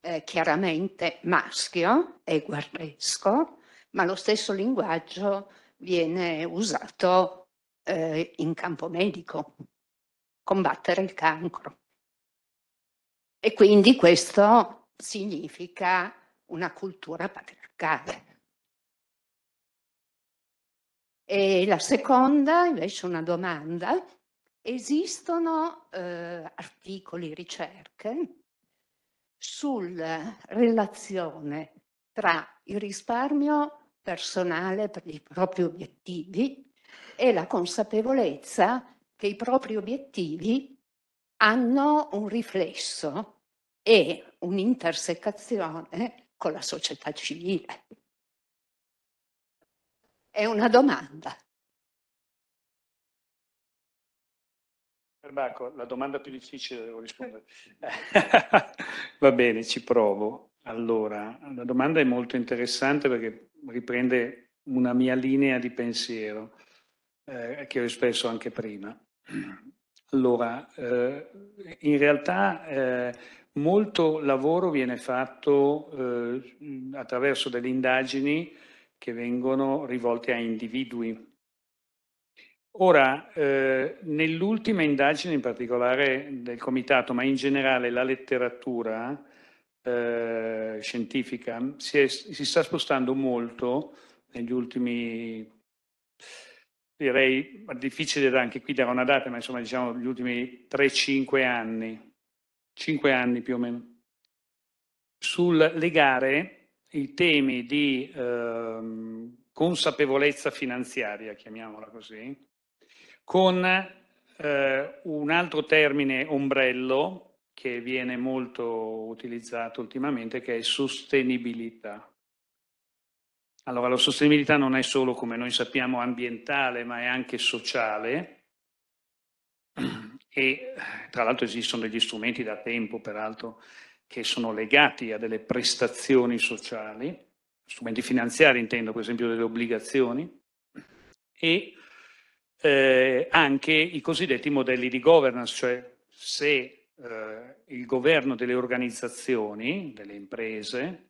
eh, chiaramente maschio e guarresco, ma lo stesso linguaggio viene usato eh, in campo medico, combattere il cancro. E quindi questo significa una cultura patriarcale. E la seconda, invece, una domanda. Esistono eh, articoli, ricerche sulla relazione tra il risparmio personale per i propri obiettivi e la consapevolezza che i propri obiettivi hanno un riflesso e un'intersecazione con la società civile. È una domanda. Marco, ecco, la domanda più difficile devo rispondere. Va bene, ci provo. Allora, la domanda è molto interessante perché riprende una mia linea di pensiero eh, che ho espresso anche prima. Allora, eh, in realtà eh, molto lavoro viene fatto eh, attraverso delle indagini che vengono rivolte a individui. Ora, eh, nell'ultima indagine in particolare del Comitato, ma in generale la letteratura eh, scientifica, si, è, si sta spostando molto negli ultimi direi difficile da anche qui dare una data, ma insomma diciamo gli ultimi 3-5 anni, 5 anni più o meno, sul legare i temi di eh, consapevolezza finanziaria, chiamiamola così, con eh, un altro termine ombrello che viene molto utilizzato ultimamente, che è sostenibilità. Allora, la sostenibilità non è solo, come noi sappiamo, ambientale, ma è anche sociale e tra l'altro esistono degli strumenti da tempo, peraltro, che sono legati a delle prestazioni sociali, strumenti finanziari intendo, per esempio delle obbligazioni, e eh, anche i cosiddetti modelli di governance, cioè se eh, il governo delle organizzazioni, delle imprese,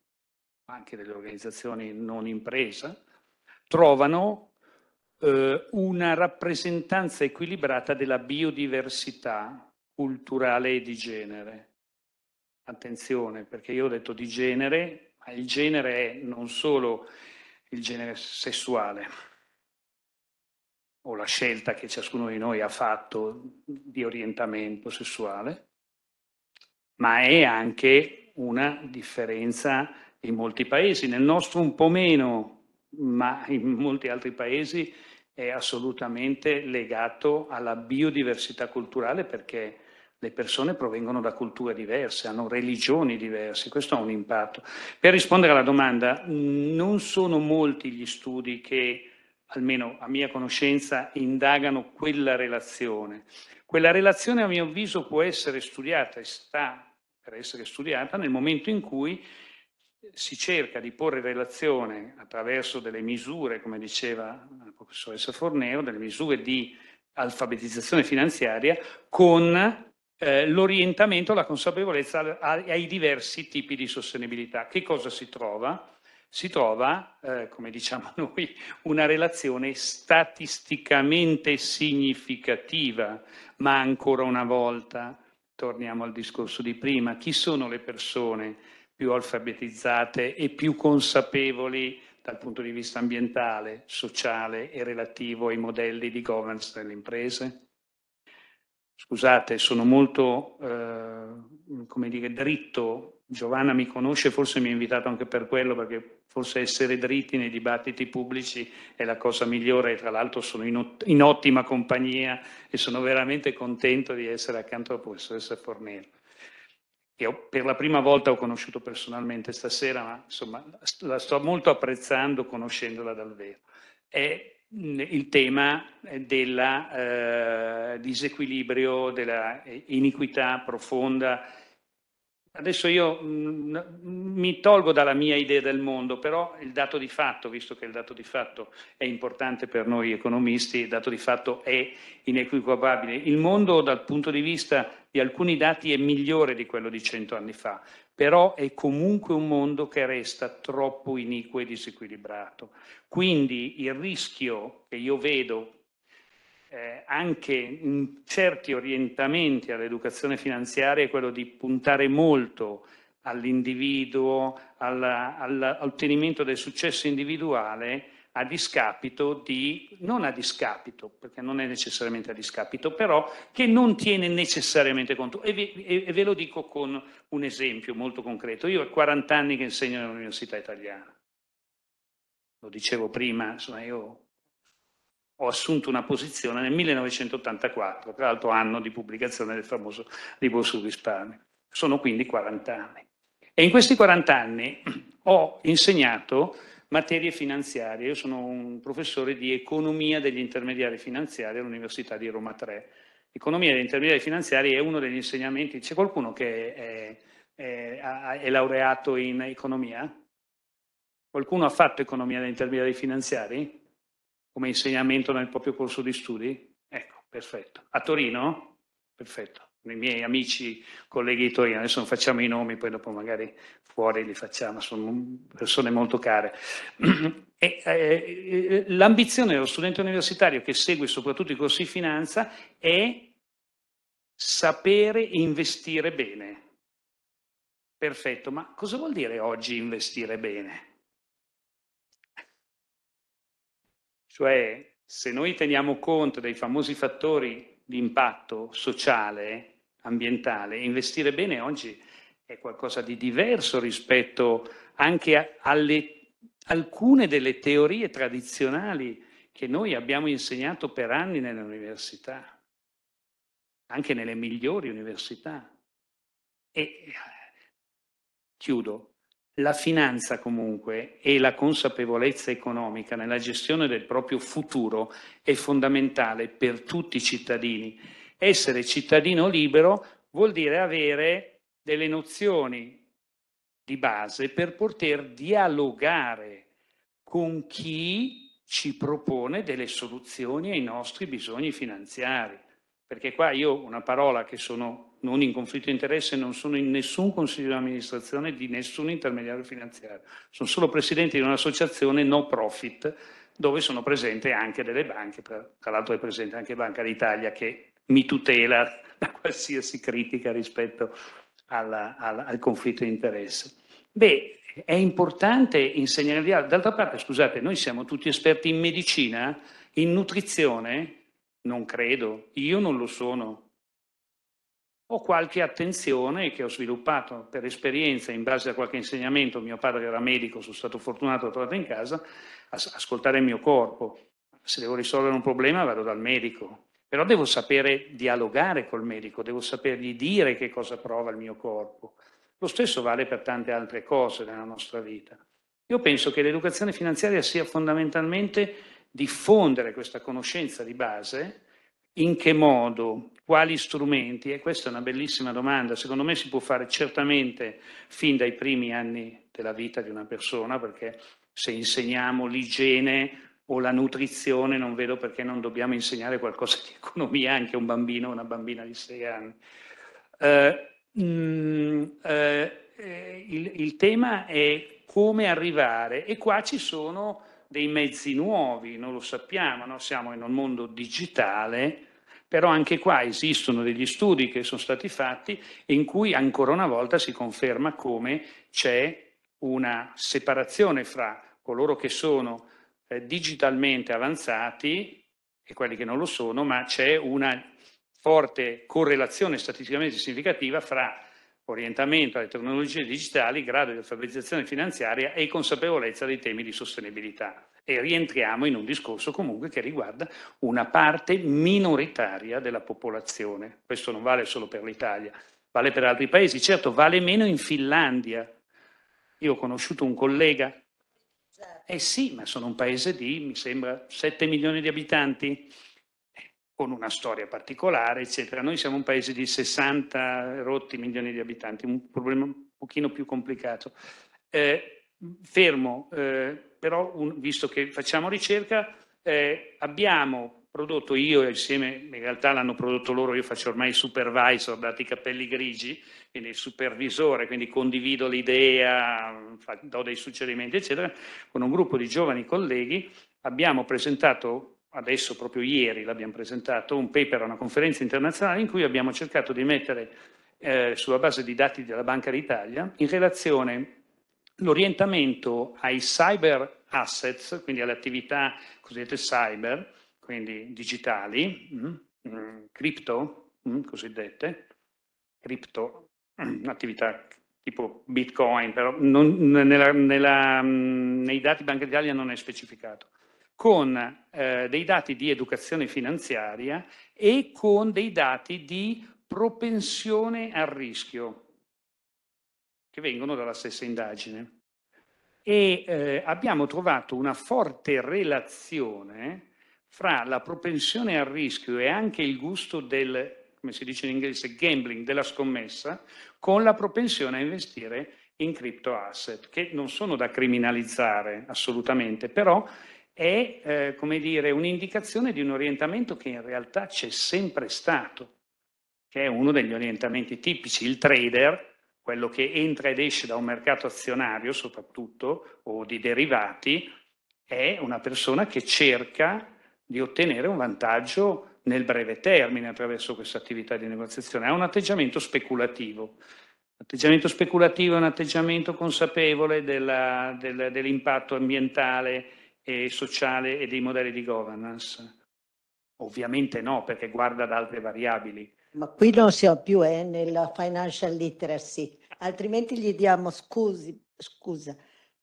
anche delle organizzazioni non impresa, trovano eh, una rappresentanza equilibrata della biodiversità culturale e di genere. Attenzione, perché io ho detto di genere, ma il genere è non solo il genere sessuale o la scelta che ciascuno di noi ha fatto di orientamento sessuale, ma è anche una differenza in molti paesi, nel nostro un po' meno, ma in molti altri paesi è assolutamente legato alla biodiversità culturale perché le persone provengono da culture diverse, hanno religioni diverse, questo ha un impatto. Per rispondere alla domanda, non sono molti gli studi che, almeno a mia conoscenza, indagano quella relazione. Quella relazione, a mio avviso, può essere studiata e sta per essere studiata nel momento in cui si cerca di porre in relazione attraverso delle misure, come diceva eh, la professoressa Forneo, delle misure di alfabetizzazione finanziaria con eh, l'orientamento, la consapevolezza ai diversi tipi di sostenibilità. Che cosa si trova? Si trova, eh, come diciamo noi, una relazione statisticamente significativa, ma ancora una volta, torniamo al discorso di prima, chi sono le persone più alfabetizzate e più consapevoli dal punto di vista ambientale, sociale e relativo ai modelli di governance delle imprese? Scusate, sono molto, eh, come dire, dritto. Giovanna mi conosce, forse mi ha invitato anche per quello, perché forse essere dritti nei dibattiti pubblici è la cosa migliore. Tra l'altro sono in, ot in ottima compagnia e sono veramente contento di essere accanto alla professoressa Fornero che ho, per la prima volta ho conosciuto personalmente stasera, ma insomma la sto molto apprezzando conoscendola davvero, È il tema eh, del eh, disequilibrio, della eh, iniquità profonda Adesso io mh, mm, mi tolgo dalla mia idea del mondo, però il dato di fatto, visto che il dato di fatto è importante per noi economisti, il dato di fatto è inequivocabile. Il mondo dal punto di vista di alcuni dati è migliore di quello di cento anni fa, però è comunque un mondo che resta troppo iniquo e disequilibrato. Quindi il rischio che io vedo eh, anche in certi orientamenti all'educazione finanziaria è quello di puntare molto all'individuo, all'ottenimento del successo individuale a discapito di, non a discapito, perché non è necessariamente a discapito, però che non tiene necessariamente conto. E ve, e ve lo dico con un esempio molto concreto. Io ho 40 anni che insegno all'università italiana. Lo dicevo prima, insomma, io ho assunto una posizione nel 1984, tra l'altro anno di pubblicazione del famoso libro sul risparmio. Sono quindi 40 anni. E in questi 40 anni ho insegnato materie finanziarie. Io sono un professore di economia degli intermediari finanziari all'Università di Roma 3. Economia degli intermediari finanziari è uno degli insegnamenti. C'è qualcuno che è, è, è laureato in economia? Qualcuno ha fatto economia degli intermediari finanziari? come insegnamento nel proprio corso di studi? Ecco, perfetto. A Torino? Perfetto. I miei amici, colleghi di Torino, adesso non facciamo i nomi, poi dopo magari fuori li facciamo, sono persone molto care. E, eh, eh, eh, l'ambizione dello studente universitario che segue soprattutto i corsi di finanza è sapere investire bene. Perfetto, ma cosa vuol dire oggi investire bene? Cioè, se noi teniamo conto dei famosi fattori di impatto sociale, ambientale, investire bene oggi è qualcosa di diverso rispetto anche a, alle alcune delle teorie tradizionali che noi abbiamo insegnato per anni nelle università, anche nelle migliori università. E eh, chiudo, la finanza comunque e la consapevolezza economica nella gestione del proprio futuro è fondamentale per tutti i cittadini. Essere cittadino libero vuol dire avere delle nozioni di base per poter dialogare con chi ci propone delle soluzioni ai nostri bisogni finanziari perché qua io una parola che sono non in conflitto di interesse, non sono in nessun consiglio di amministrazione di nessun intermediario finanziario, sono solo presidente di un'associazione no profit dove sono presente anche delle banche, tra l'altro è presente anche Banca d'Italia che mi tutela da qualsiasi critica rispetto alla, alla, al conflitto di interesse. Beh, è importante insegnare, d'altra parte scusate, noi siamo tutti esperti in medicina, in nutrizione, non credo, io non lo sono. Ho qualche attenzione che ho sviluppato per esperienza in base a qualche insegnamento. Mio padre era medico, sono stato fortunato, l'ho trovato in casa, ascoltare il mio corpo. Se devo risolvere un problema vado dal medico, però devo sapere dialogare col medico, devo sapergli dire che cosa prova il mio corpo. Lo stesso vale per tante altre cose nella nostra vita. Io penso che l'educazione finanziaria sia fondamentalmente diffondere questa conoscenza di base, in che modo, quali strumenti? E questa è una bellissima domanda, secondo me si può fare certamente fin dai primi anni della vita di una persona, perché se insegniamo l'igiene o la nutrizione, non vedo perché non dobbiamo insegnare qualcosa di economia anche a un bambino o una bambina di sei anni. Uh, eh, mh, mm, eh, uh, eh, il, il tema è come arrivare e qua ci sono dei mezzi nuovi, non lo sappiamo, no? siamo in un mondo digitale, però anche qua esistono degli studi che sono stati fatti in cui ancora una volta si conferma come c'è una separazione fra coloro che sono eh, digitalmente avanzati e quelli che non lo sono, ma c'è una forte correlazione statisticamente significativa fra orientamento alle tecnologie digitali, grado di alfabetizzazione finanziaria e consapevolezza dei temi di sostenibilità. E rientriamo in un discorso comunque che riguarda una parte minoritaria della popolazione. Questo non vale solo per l'Italia, vale per altri paesi. Certo, vale meno in Finlandia. Io ho conosciuto un collega. Certo. Eh sì, ma sono un paese di, mi sembra, 7 milioni di abitanti con una storia particolare, eccetera. Noi siamo un paese di 60 rotti milioni di abitanti, un problema un pochino più complicato. Eh, fermo, eh, però un, visto che facciamo ricerca, eh, abbiamo prodotto io insieme, in realtà l'hanno prodotto loro, io faccio ormai supervisor, dati i capelli grigi, quindi il supervisore, quindi condivido l'idea, do dei suggerimenti, eccetera, con un gruppo di giovani colleghi abbiamo presentato adesso proprio ieri l'abbiamo presentato, un paper a una conferenza internazionale in cui abbiamo cercato di mettere eh, sulla base di dati della Banca d'Italia in relazione l'orientamento ai cyber assets, quindi alle attività cosiddette cyber, quindi digitali, mh, mm, mh, mm, cripto, mh, mm, cosiddette, cripto, attività tipo Bitcoin, però non, nella, nella, nei dati Banca d'Italia non è specificato con eh, dei dati di educazione finanziaria e con dei dati di propensione al rischio, che vengono dalla stessa indagine. E eh, abbiamo trovato una forte relazione fra la propensione al rischio e anche il gusto del, come si dice in inglese, gambling, della scommessa, con la propensione a investire in crypto asset, che non sono da criminalizzare assolutamente, però è eh, come dire, un'indicazione di un orientamento che in realtà c'è sempre stato, che è uno degli orientamenti tipici. Il trader, quello che entra ed esce da un mercato azionario soprattutto o di derivati, è una persona che cerca di ottenere un vantaggio nel breve termine attraverso questa attività di negoziazione. Ha un atteggiamento speculativo. L'atteggiamento speculativo è un atteggiamento consapevole dell'impatto dell ambientale, e sociale e dei modelli di governance? Ovviamente no, perché guarda ad altre variabili. Ma qui non siamo più eh, nella financial literacy, altrimenti gli diamo scusi, scusa,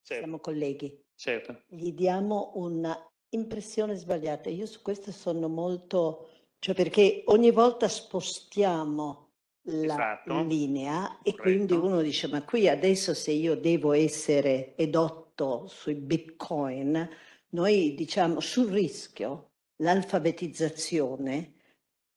certo. siamo colleghi. Certo. Gli diamo un'impressione sbagliata. Io su questo sono molto, cioè perché ogni volta spostiamo la esatto. linea e Corretto. quindi uno dice ma qui adesso se io devo essere edotto sui bitcoin noi diciamo sul rischio l'alfabetizzazione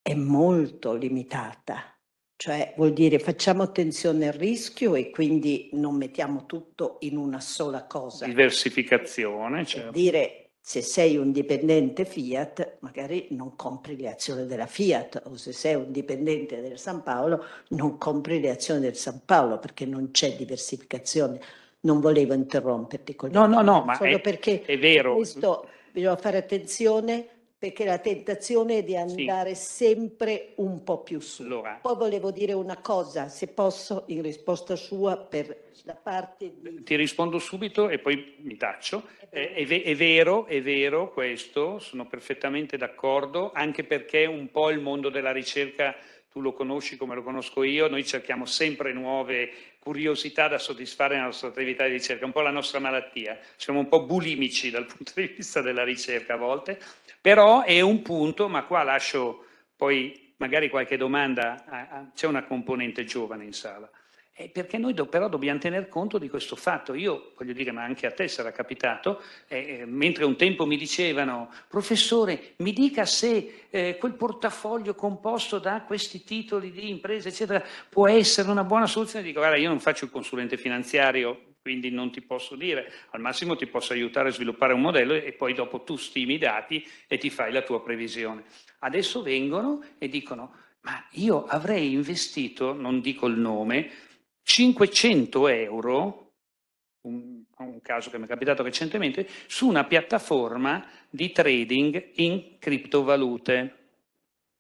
è molto limitata, cioè vuol dire facciamo attenzione al rischio e quindi non mettiamo tutto in una sola cosa. Diversificazione, certo. Dire se sei un dipendente Fiat, magari non compri le azioni della Fiat o se sei un dipendente del San Paolo, non compri le azioni del San Paolo perché non c'è diversificazione non volevo interromperti. No, no, no, ma è, è, vero. Questo bisogna fare attenzione perché la tentazione è di andare sì. sempre un po' più su. Allora. Poi volevo dire una cosa, se posso, in risposta sua per la parte di... Ti rispondo subito e poi mi taccio. È, è, è vero, è vero questo, sono perfettamente d'accordo, anche perché un po' il mondo della ricerca tu lo conosci come lo conosco io, noi cerchiamo sempre nuove curiosità da soddisfare nella nostra attività di ricerca, un po' la nostra malattia. Siamo un po' bulimici dal punto di vista della ricerca a volte, però è un punto, ma qua lascio poi magari qualche domanda, c'è una componente giovane in sala. Eh, perché noi do, però dobbiamo tener conto di questo fatto. Io voglio dire, ma anche a te sarà capitato, eh, eh mentre un tempo mi dicevano, professore, mi dica se eh, quel portafoglio composto da questi titoli di imprese, eccetera, può essere una buona soluzione. Dico, guarda, io non faccio il consulente finanziario, quindi non ti posso dire, al massimo ti posso aiutare a sviluppare un modello e poi dopo tu stimi i dati e ti fai la tua previsione. Adesso vengono e dicono, ma io avrei investito, non dico il nome, 500 euro, un, un caso che mi è capitato recentemente, su una piattaforma di trading in criptovalute.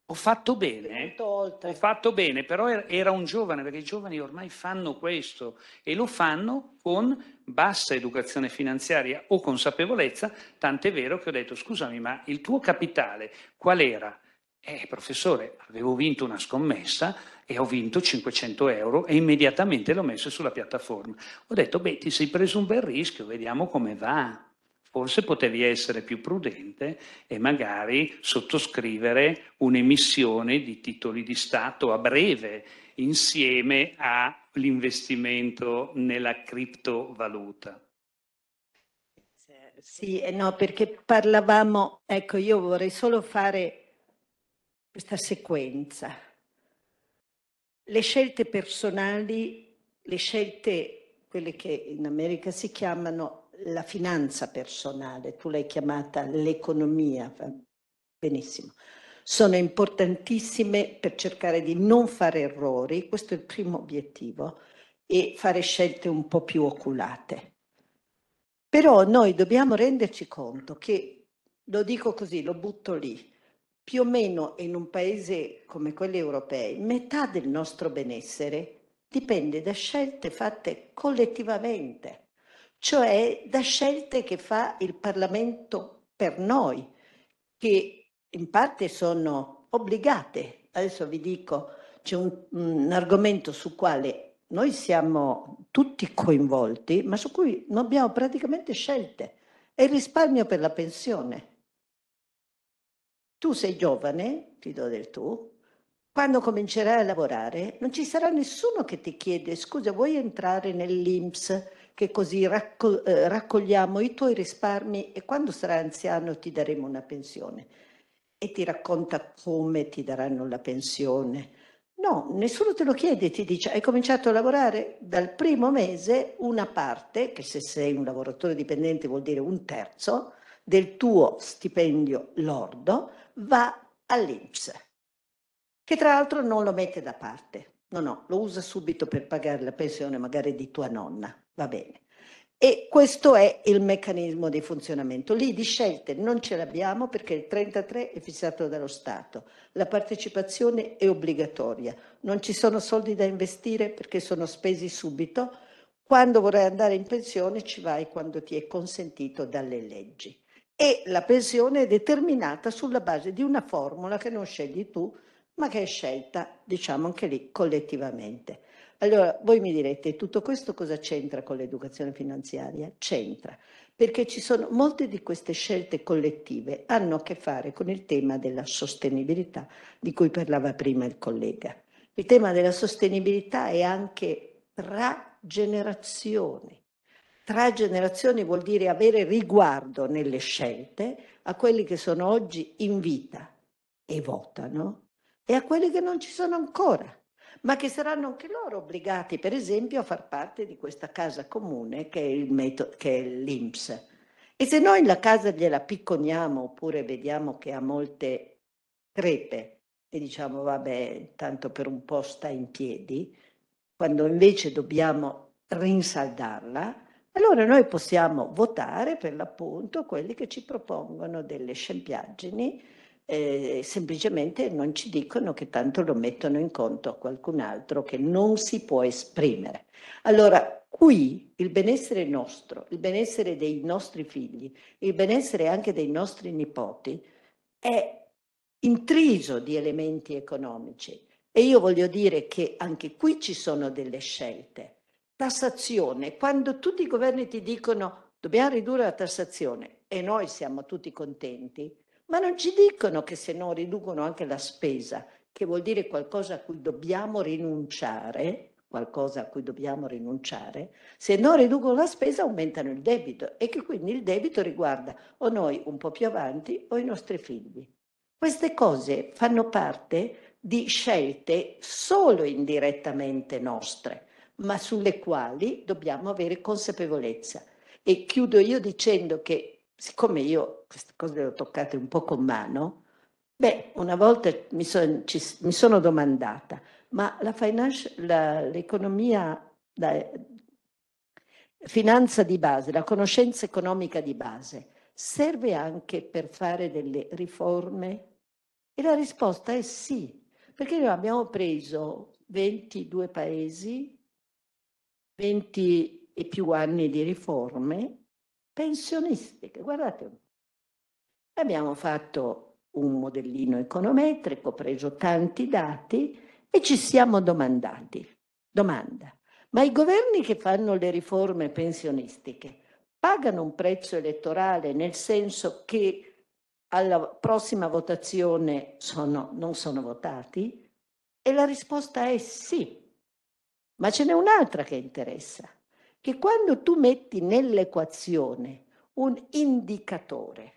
Ho fatto bene, ho fatto bene, però er-, era un giovane, perché i giovani ormai fanno questo e lo fanno con bassa educazione finanziaria o consapevolezza, tant'è vero che ho detto, scusami, ma il tuo capitale qual era? Eh, professore, avevo vinto una scommessa e ho vinto 500 euro e immediatamente l'ho messo sulla piattaforma. Ho detto, beh, ti sei preso un bel rischio, vediamo come va. Forse potevi essere più prudente e magari sottoscrivere un'emissione di titoli di Stato a breve insieme all'investimento nella criptovaluta. Sì, eh, eh, no, perché parlavamo, ecco, io vorrei solo fare questa sequenza. Le scelte personali, le scelte, quelle che in America si chiamano la finanza personale, tu l'hai chiamata l'economia, benissimo, sono importantissime per cercare di non fare errori, questo è il primo obiettivo, e fare scelte un po' più oculate. Però noi dobbiamo renderci conto che, lo dico così, lo butto lì, più o meno in un paese come quelli europei, metà del nostro benessere dipende da scelte fatte collettivamente, cioè da scelte che fa il Parlamento per noi, che in parte sono obbligate. Adesso vi dico, c'è un, un argomento sul quale noi siamo tutti coinvolti, ma su cui non abbiamo praticamente scelte, è il risparmio per la pensione tu sei giovane, ti do del tu, quando comincerai a lavorare non ci sarà nessuno che ti chiede scusa vuoi entrare nell'Inps che così raccol eh, raccogliamo i tuoi risparmi e quando sarai anziano ti daremo una pensione e ti racconta come ti daranno la pensione. No, nessuno te lo chiede, ti dice hai cominciato a lavorare dal primo mese una parte, che se sei un lavoratore dipendente vuol dire un terzo, del tuo stipendio lordo va all'INPS, che tra l'altro non lo mette da parte, no, no, lo usa subito per pagare la pensione magari di tua nonna, va bene. E questo è il meccanismo di funzionamento. Lì di scelte non ce l'abbiamo perché il 33 è fissato dallo Stato, la partecipazione è obbligatoria, non ci sono soldi da investire perché sono spesi subito. Quando vorrai andare in pensione ci vai quando ti è consentito dalle leggi e la pensione è determinata sulla base di una formula che non scegli tu, ma che è scelta, diciamo anche lì, collettivamente. Allora, voi mi direte, tutto questo cosa c'entra con l'educazione finanziaria? C'entra, perché ci sono molte di queste scelte collettive hanno a che fare con il tema della sostenibilità di cui parlava prima il collega. Il tema della sostenibilità è anche tra generazioni. Tra generazioni vuol dire avere riguardo nelle scelte a quelli che sono oggi in vita e votano e a quelli che non ci sono ancora, ma che saranno anche loro obbligati, per esempio, a far parte di questa casa comune che è, metodo, che è l'INPS. E se noi la casa gliela picconiamo oppure vediamo che ha molte crepe e diciamo vabbè, tanto per un po' sta in piedi, quando invece dobbiamo rinsaldarla, allora noi possiamo votare per l'appunto quelli che ci propongono delle scempiaggini, eh, semplicemente non ci dicono che tanto lo mettono in conto a qualcun altro che non si può esprimere. Allora qui il benessere nostro, il benessere dei nostri figli, il benessere anche dei nostri nipoti è intriso di elementi economici e io voglio dire che anche qui ci sono delle scelte tassazione, quando tutti i governi ti dicono dobbiamo ridurre la tassazione e noi siamo tutti contenti, ma non ci dicono che se non riducono anche la spesa, che vuol dire qualcosa a cui dobbiamo rinunciare, qualcosa a cui dobbiamo rinunciare, se non riducono la spesa aumentano il debito e che quindi il debito riguarda o noi un po' più avanti o i nostri figli. Queste cose fanno parte di scelte solo indirettamente nostre ma sulle quali dobbiamo avere consapevolezza. E chiudo io dicendo che, siccome io queste cose le ho toccate un po' con mano, beh, una volta mi, son, ci, mi sono domandata, ma la finance, la, l'economia, la finanza di base, la conoscenza economica di base, serve anche per fare delle riforme? E la risposta è sì, perché noi abbiamo preso 22 paesi 20 e più anni di riforme pensionistiche. Guardate, abbiamo fatto un modellino econometrico, preso tanti dati e ci siamo domandati, domanda, ma i governi che fanno le riforme pensionistiche pagano un prezzo elettorale nel senso che alla prossima votazione sono, non sono votati? E la risposta è sì. Ma ce n'è un'altra che interessa, che quando tu metti nell'equazione un indicatore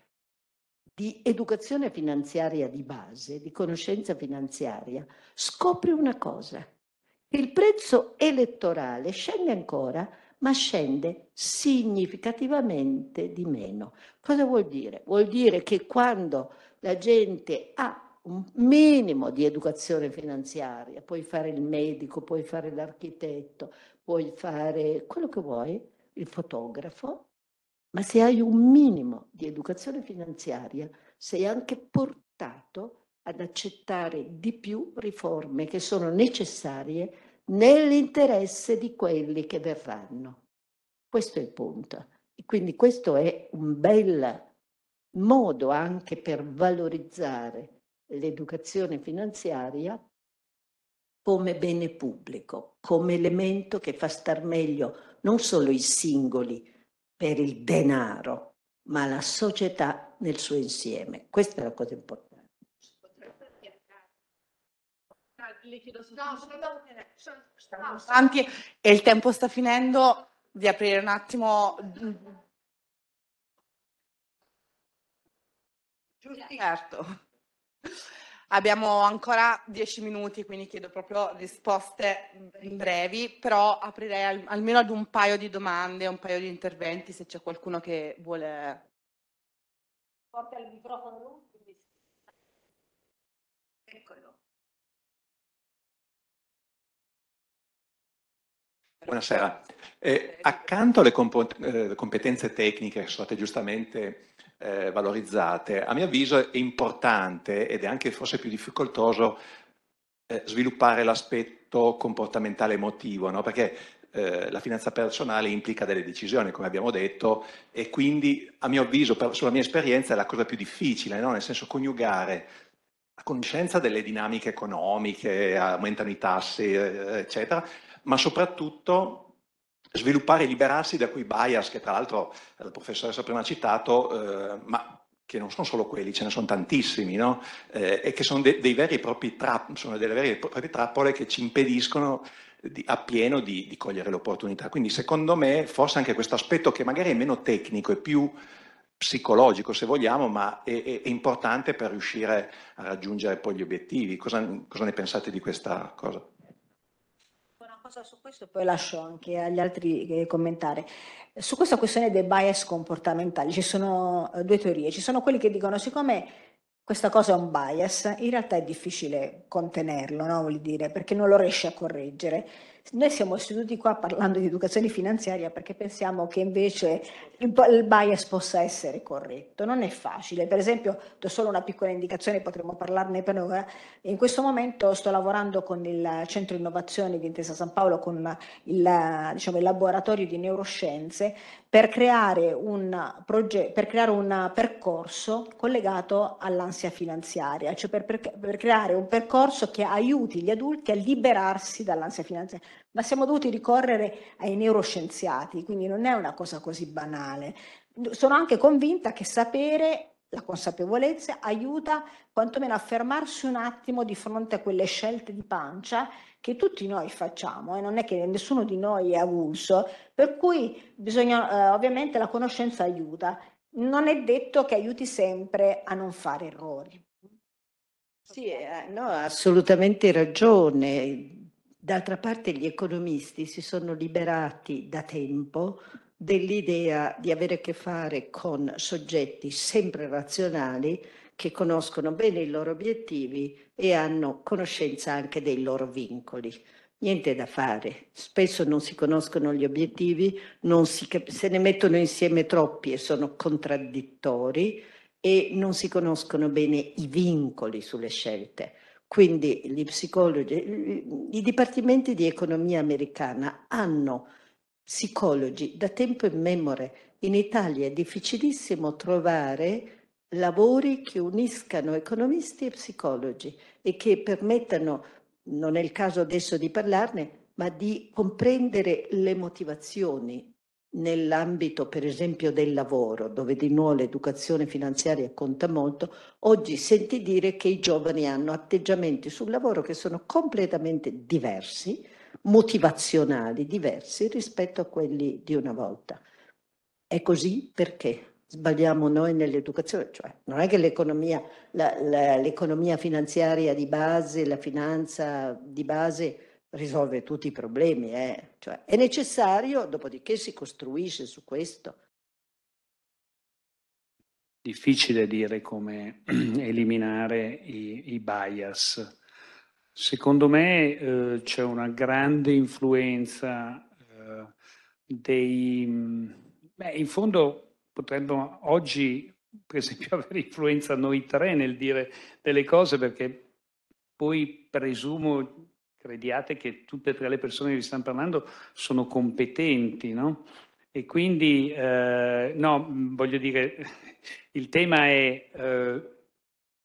di educazione finanziaria di base, di conoscenza finanziaria, scopri una cosa, che il prezzo elettorale scende ancora, ma scende significativamente di meno. Cosa vuol dire? Vuol dire che quando la gente ha un minimo di educazione finanziaria, puoi fare il medico, puoi fare l'architetto, puoi fare quello che vuoi, il fotografo, ma se hai un minimo di educazione finanziaria sei anche portato ad accettare di più riforme che sono necessarie nell'interesse di quelli che verranno. Questo è il punto. E quindi questo è un bel modo anche per valorizzare l'educazione finanziaria come bene pubblico, come elemento che fa star meglio non solo i singoli per il denaro, ma la società nel suo insieme. Questa è la cosa importante. Anche, e il tempo sta finendo, di aprire un attimo Giusto. Certo. Abbiamo ancora dieci minuti, quindi chiedo proprio risposte in brevi, però aprirei almeno ad un paio di domande, un paio di interventi, se c'è qualcuno che vuole... Porta il microfono. Buonasera. Eh, accanto alle eh, competenze tecniche che sono state giustamente eh, valorizzate, a mio avviso è importante ed è anche forse più difficoltoso eh, sviluppare l'aspetto comportamentale emotivo, no? perché eh, la finanza personale implica delle decisioni, come abbiamo detto, e quindi a mio avviso, per, sulla mia esperienza, è la cosa più difficile, no? nel senso coniugare la conoscenza delle dinamiche economiche, aumentano i tassi, eh, eccetera, ma soprattutto sviluppare e liberarsi da quei bias che tra l'altro eh, la professoressa prima ha citato, eh, ma che non sono solo quelli, ce ne sono tantissimi, no? eh, e che sono, de dei veri e propri sono delle vere e proprie trappole che ci impediscono di, appieno di, di cogliere l'opportunità. Quindi secondo me forse anche questo aspetto che magari è meno tecnico e più psicologico se vogliamo, ma è, è, è, importante per riuscire a raggiungere poi gli obiettivi. Cosa, cosa ne pensate di questa cosa? cosa su questo, poi lascio anche agli altri eh, commentare. Su questa questione dei bias comportamentali ci sono eh, due teorie. Ci sono quelli che dicono siccome questa cosa è un bias, in realtà è difficile contenerlo, no? Vuol dire, perché non lo riesci a correggere. Noi siamo seduti qua parlando di educazione finanziaria perché pensiamo che invece il bias possa essere corretto. Non è facile. Per esempio, do solo una piccola indicazione, potremmo parlarne per ora. In questo momento sto lavorando con il Centro Innovazione di Intesa San Paolo, con il, diciamo, il laboratorio di neuroscienze, per creare, un progetto, per creare un percorso collegato all'ansia finanziaria, cioè per, per, per creare un percorso che aiuti gli adulti a liberarsi dall'ansia finanziaria ma siamo dovuti ricorrere ai neuroscienziati, quindi non è una cosa così banale. Sono anche convinta che sapere la consapevolezza aiuta quantomeno a fermarsi un attimo di fronte a quelle scelte di pancia che tutti noi facciamo e eh? non è che nessuno di noi è avulso, per cui bisogna, eh, ovviamente la conoscenza aiuta. Non è detto che aiuti sempre a non fare errori. Sì, eh, no, assolutamente ragione D'altra parte gli economisti si sono liberati da tempo dell'idea di avere a che fare con soggetti sempre razionali che conoscono bene i loro obiettivi e hanno conoscenza anche dei loro vincoli. Niente da fare, spesso non si conoscono gli obiettivi, cap- se ne mettono insieme troppi e sono contraddittori e non si conoscono bene i vincoli sulle scelte. Quindi gli psicologi, i dipartimenti di economia americana hanno psicologi da tempo in immemore. In Italia è difficilissimo trovare lavori che uniscano economisti e psicologi e che permettano, non è il caso adesso di parlarne, ma di comprendere le motivazioni nell'ambito per esempio del lavoro, dove di nuovo l'educazione finanziaria conta molto, oggi senti dire che i giovani hanno atteggiamenti sul lavoro che sono completamente diversi, motivazionali diversi rispetto a quelli di una volta. È così perché? sbagliamo noi nell'educazione, cioè non è che l'economia, l'economia finanziaria di base, la finanza di base risolve tutti i problemi, eh? cioè, è necessario, dopodiché si costruisce su questo. Difficile dire come eliminare i, i bias. Secondo me eh, c'è una grande influenza eh, dei... Mm, beh, in fondo potremmo oggi, per esempio, avere influenza noi tre nel dire delle cose perché poi presumo crediate che tutte e tre le persone che vi stanno parlando sono competenti, no? E quindi, eh, no, voglio dire, il tema è eh,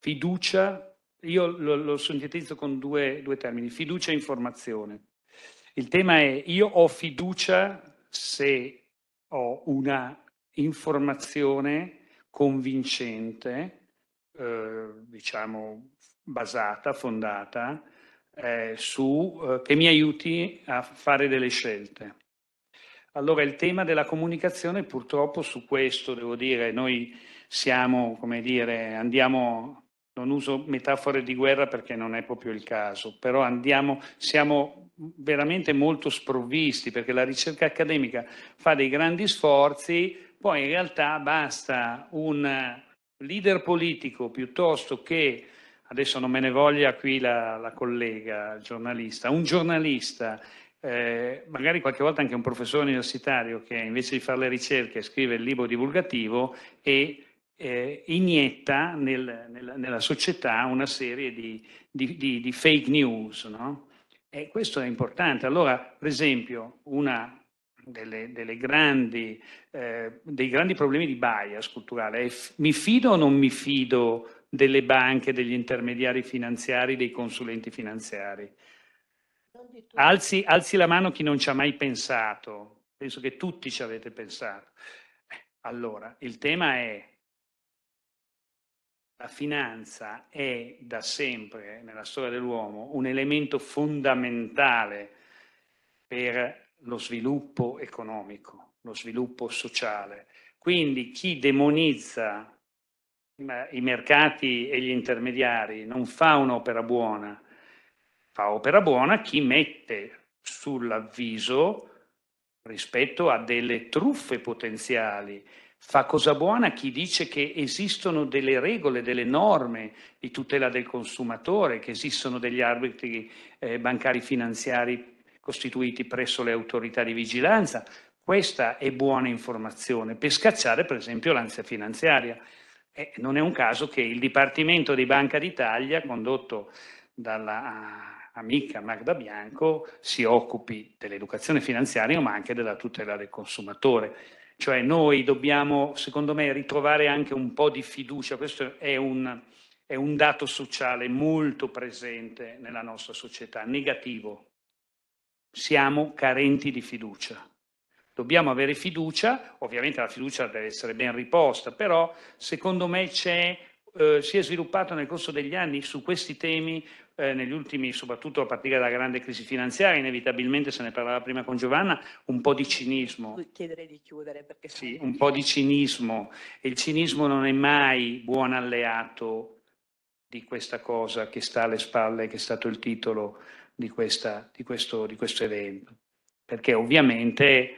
fiducia, io lo, lo sintetizzo con due, due termini, fiducia e informazione. Il tema è io ho fiducia se ho una informazione convincente, eh, diciamo basata, fondata, eh, su, eh, che mi aiuti a fare delle scelte. Allora il tema della comunicazione purtroppo su questo devo dire, noi siamo, come dire, andiamo, non uso metafore di guerra perché non è proprio il caso, però andiamo, siamo veramente molto sprovvisti perché la ricerca accademica fa dei grandi sforzi, poi in realtà basta un leader politico piuttosto che adesso non me ne voglia qui la, la collega giornalista, un giornalista, eh, magari qualche volta anche un professore universitario che invece di fare le ricerche scrive il libro divulgativo e eh, inietta nel, nel, nella società una serie di, di, di, di fake news. No? E questo è importante. Allora, per esempio, una delle, delle grandi, eh, dei grandi problemi di bias culturale è mi fido o non mi fido delle banche, degli intermediari finanziari, dei consulenti finanziari. Alzi, alzi la mano chi non ci ha mai pensato, penso che tutti ci avete pensato. Eh, allora, il tema è la finanza è da sempre eh, nella storia dell'uomo un elemento fondamentale per lo sviluppo economico, lo sviluppo sociale. Quindi chi demonizza i mercati e gli intermediari, non fa un'opera buona, fa opera buona chi mette sull'avviso rispetto a delle truffe potenziali. Fa cosa buona chi dice che esistono delle regole, delle norme di tutela del consumatore, che esistono degli arbitri eh, bancari finanziari costituiti presso le autorità di vigilanza. Questa è buona informazione per scacciare per esempio l'ansia finanziaria. E eh, non è un caso che il Dipartimento di Banca d'Italia, condotto dalla ah, amica Magda Bianco, si occupi dell'educazione finanziaria ma anche della tutela del consumatore. Cioè noi dobbiamo, secondo me, ritrovare anche un po' di fiducia. Questo è un, è un dato sociale molto presente nella nostra società, negativo. Siamo carenti di fiducia. Dobbiamo avere fiducia, ovviamente la fiducia deve essere ben riposta, però secondo me c'è eh, si è sviluppato nel corso degli anni su questi temi, eh, negli ultimi, soprattutto a partire dalla grande crisi finanziaria, inevitabilmente se ne parlava prima con Giovanna, un po' di cinismo. Chiederei di chiudere perché sì, un po' di cinismo e il cinismo non è mai buon alleato di questa cosa che sta alle spalle, che è stato il titolo di, questa, di, questo, di questo evento, perché ovviamente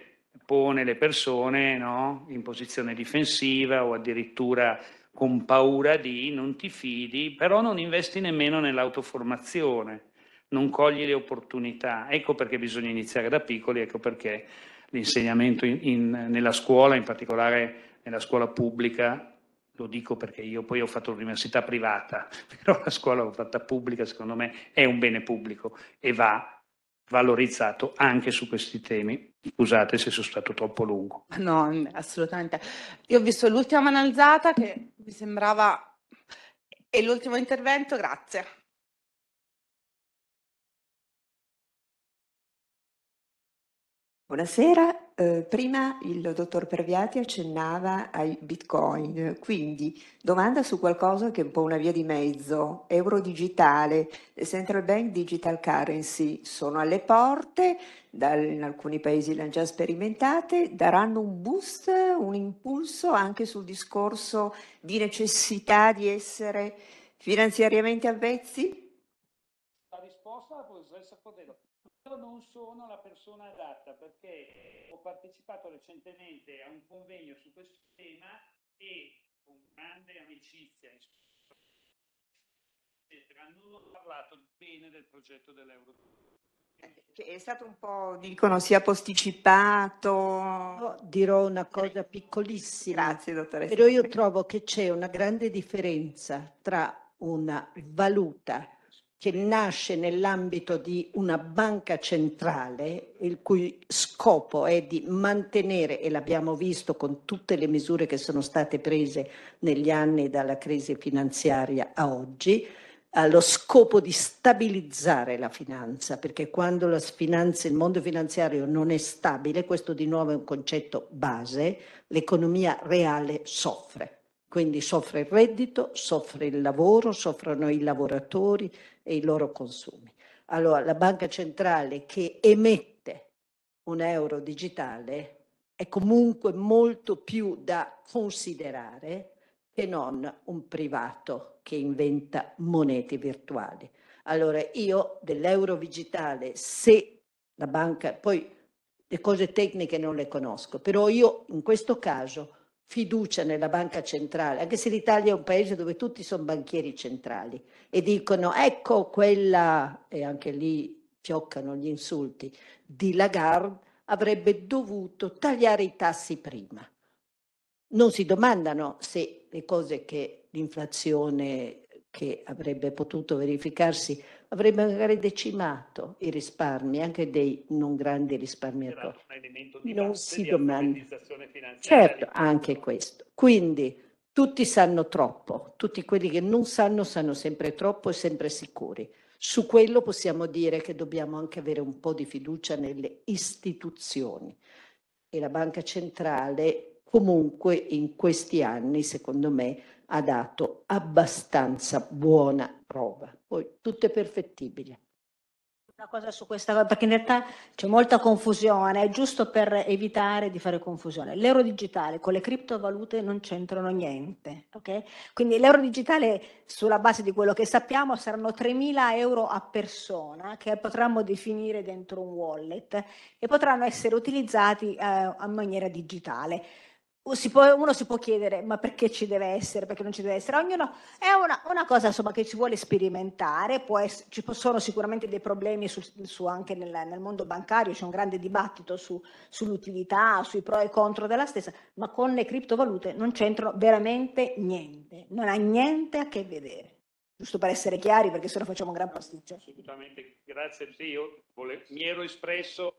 pone le persone no? in posizione difensiva o addirittura con paura di, non ti fidi, però non investi nemmeno nell'autoformazione, non cogli le opportunità. Ecco perché bisogna iniziare da piccoli, ecco perché l'insegnamento in, in, nella scuola, in particolare nella scuola pubblica, lo dico perché io poi ho fatto l'università privata, però la scuola l'ho fatta pubblica, secondo me è un bene pubblico e va valorizzato anche su questi temi. Scusate se sono stato troppo lungo. No, assolutamente. Io ho visto l'ultima mano che mi sembrava... E l'ultimo intervento, grazie. Buonasera, eh, prima il dottor Perviati accennava ai bitcoin, quindi domanda su qualcosa che è un po' una via di mezzo, euro digitale, le central bank digital currency sono alle porte, da, in alcuni paesi l'hanno già sperimentate, daranno un boost, un impulso anche sul discorso di necessità di essere finanziariamente avvezzi? La risposta la può essere Io non sono la persona adatta perché ho partecipato recentemente a un convegno su questo tema e con grande amicizia hanno parlato bene del progetto dell'Euro che cioè, è stato un po', dicono, sia posticipato. Dirò una cosa piccolissima. Grazie, dottoressa. Però io trovo che c'è una grande differenza tra una valuta che nasce nell'ambito di una banca centrale, il cui scopo è di mantenere, e l'abbiamo visto con tutte le misure che sono state prese negli anni dalla crisi finanziaria a oggi, allo scopo di stabilizzare la finanza, perché quando finanza, il mondo finanziario non è stabile, questo di nuovo è un concetto base, l'economia reale soffre. Quindi soffre il reddito, soffre il lavoro, soffrono i lavoratori e i loro consumi. Allora la banca centrale che emette un euro digitale è comunque molto più da considerare che non un privato che inventa monete virtuali. Allora io dell'euro digitale, se la banca, poi le cose tecniche non le conosco, però io in questo caso fiducia nella banca centrale, anche se l'Italia è un paese dove tutti sono banchieri centrali e dicono ecco quella, e anche lì fioccano gli insulti, di Lagarde avrebbe dovuto tagliare i tassi prima. Non si domandano se le cose che l'inflazione che avrebbe potuto verificarsi avrebbe magari decimato i risparmi anche dei non grandi risparmiatori. non si domanda. Certo, anche questo. Quindi tutti sanno troppo, tutti quelli che non sanno sanno sempre troppo e sempre sicuri. Su quello possiamo dire che dobbiamo anche avere un po' di fiducia nelle istituzioni e la Banca Centrale comunque in questi anni, secondo me, ha dato abbastanza buona prova. Poi tutto è perfettibile. Una cosa su questa cosa, perché in realtà c'è molta confusione, è giusto per evitare di fare confusione. L'euro digitale con le criptovalute non c'entrano niente, ok? Quindi l'euro digitale, sulla base di quello che sappiamo, saranno 3.000 euro a persona che potremmo definire dentro un wallet e potranno essere utilizzati eh, in maniera digitale si può, uno si può chiedere ma perché ci deve essere, perché non ci deve essere, ognuno è una, una cosa insomma, che ci vuole sperimentare, essere, ci sono sicuramente dei problemi su, su anche nel, nel, mondo bancario, c'è un grande dibattito su, sull'utilità, sui pro e contro della stessa, ma con le criptovalute non c'entrano veramente niente, non ha niente a che vedere. Giusto per essere chiari, perché se no facciamo un gran pasticcio. Assolutamente, grazie. Sì, io vole... mi ero espresso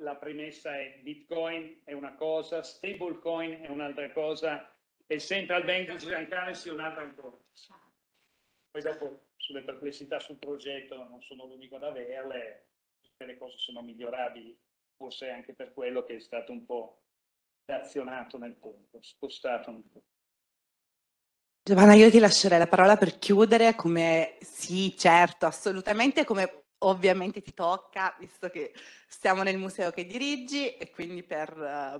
la premessa è Bitcoin è una cosa, stablecoin è un'altra cosa e Central Bank Sri sia un'altra cosa. Poi dopo sulle perplessità sul progetto non sono l'unico ad averle, tutte le cose sono migliorabili, forse anche per quello che è stato un po' stazionato nel tempo, spostato un po'. Giovanna, io ti lascerei la parola per chiudere, come sì, certo, assolutamente, come ovviamente ti tocca, visto che siamo nel museo che dirigi e quindi per...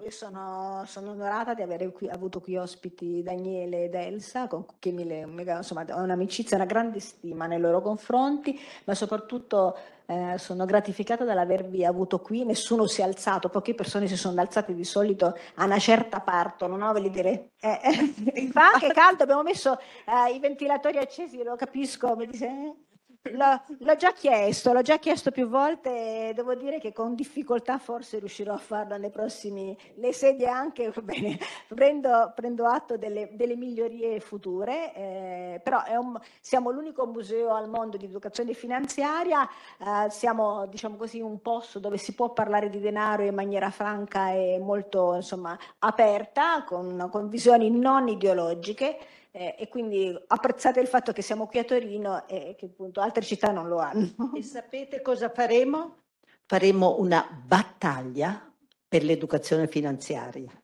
Eh, Io sono, sono onorata di avere qui, avuto qui ospiti Daniele ed Elsa, con cui mi, le, insomma, ho un'amicizia, una grande stima nei loro confronti, ma soprattutto eh, sono gratificata dall'avervi avuto qui, nessuno si è alzato, poche persone si sono alzate di solito a una certa parte, non ho, voglio dire, eh, eh, fa anche caldo, abbiamo messo eh, i ventilatori accesi, lo capisco, mi dice... Eh, l'ho già chiesto, l'ho già chiesto più volte e devo dire che con difficoltà forse riuscirò a farlo alle prossime le sedie anche, bene, prendo, prendo, atto delle, delle migliorie future, eh, però un, siamo l'unico museo al mondo di educazione finanziaria, eh, siamo diciamo così un posto dove si può parlare di denaro in maniera franca e molto insomma, aperta, con, con visioni non ideologiche eh, e quindi apprezzate il fatto che siamo qui a Torino e che appunto altre città non lo hanno. E sapete cosa faremo? Faremo una battaglia per l'educazione finanziaria.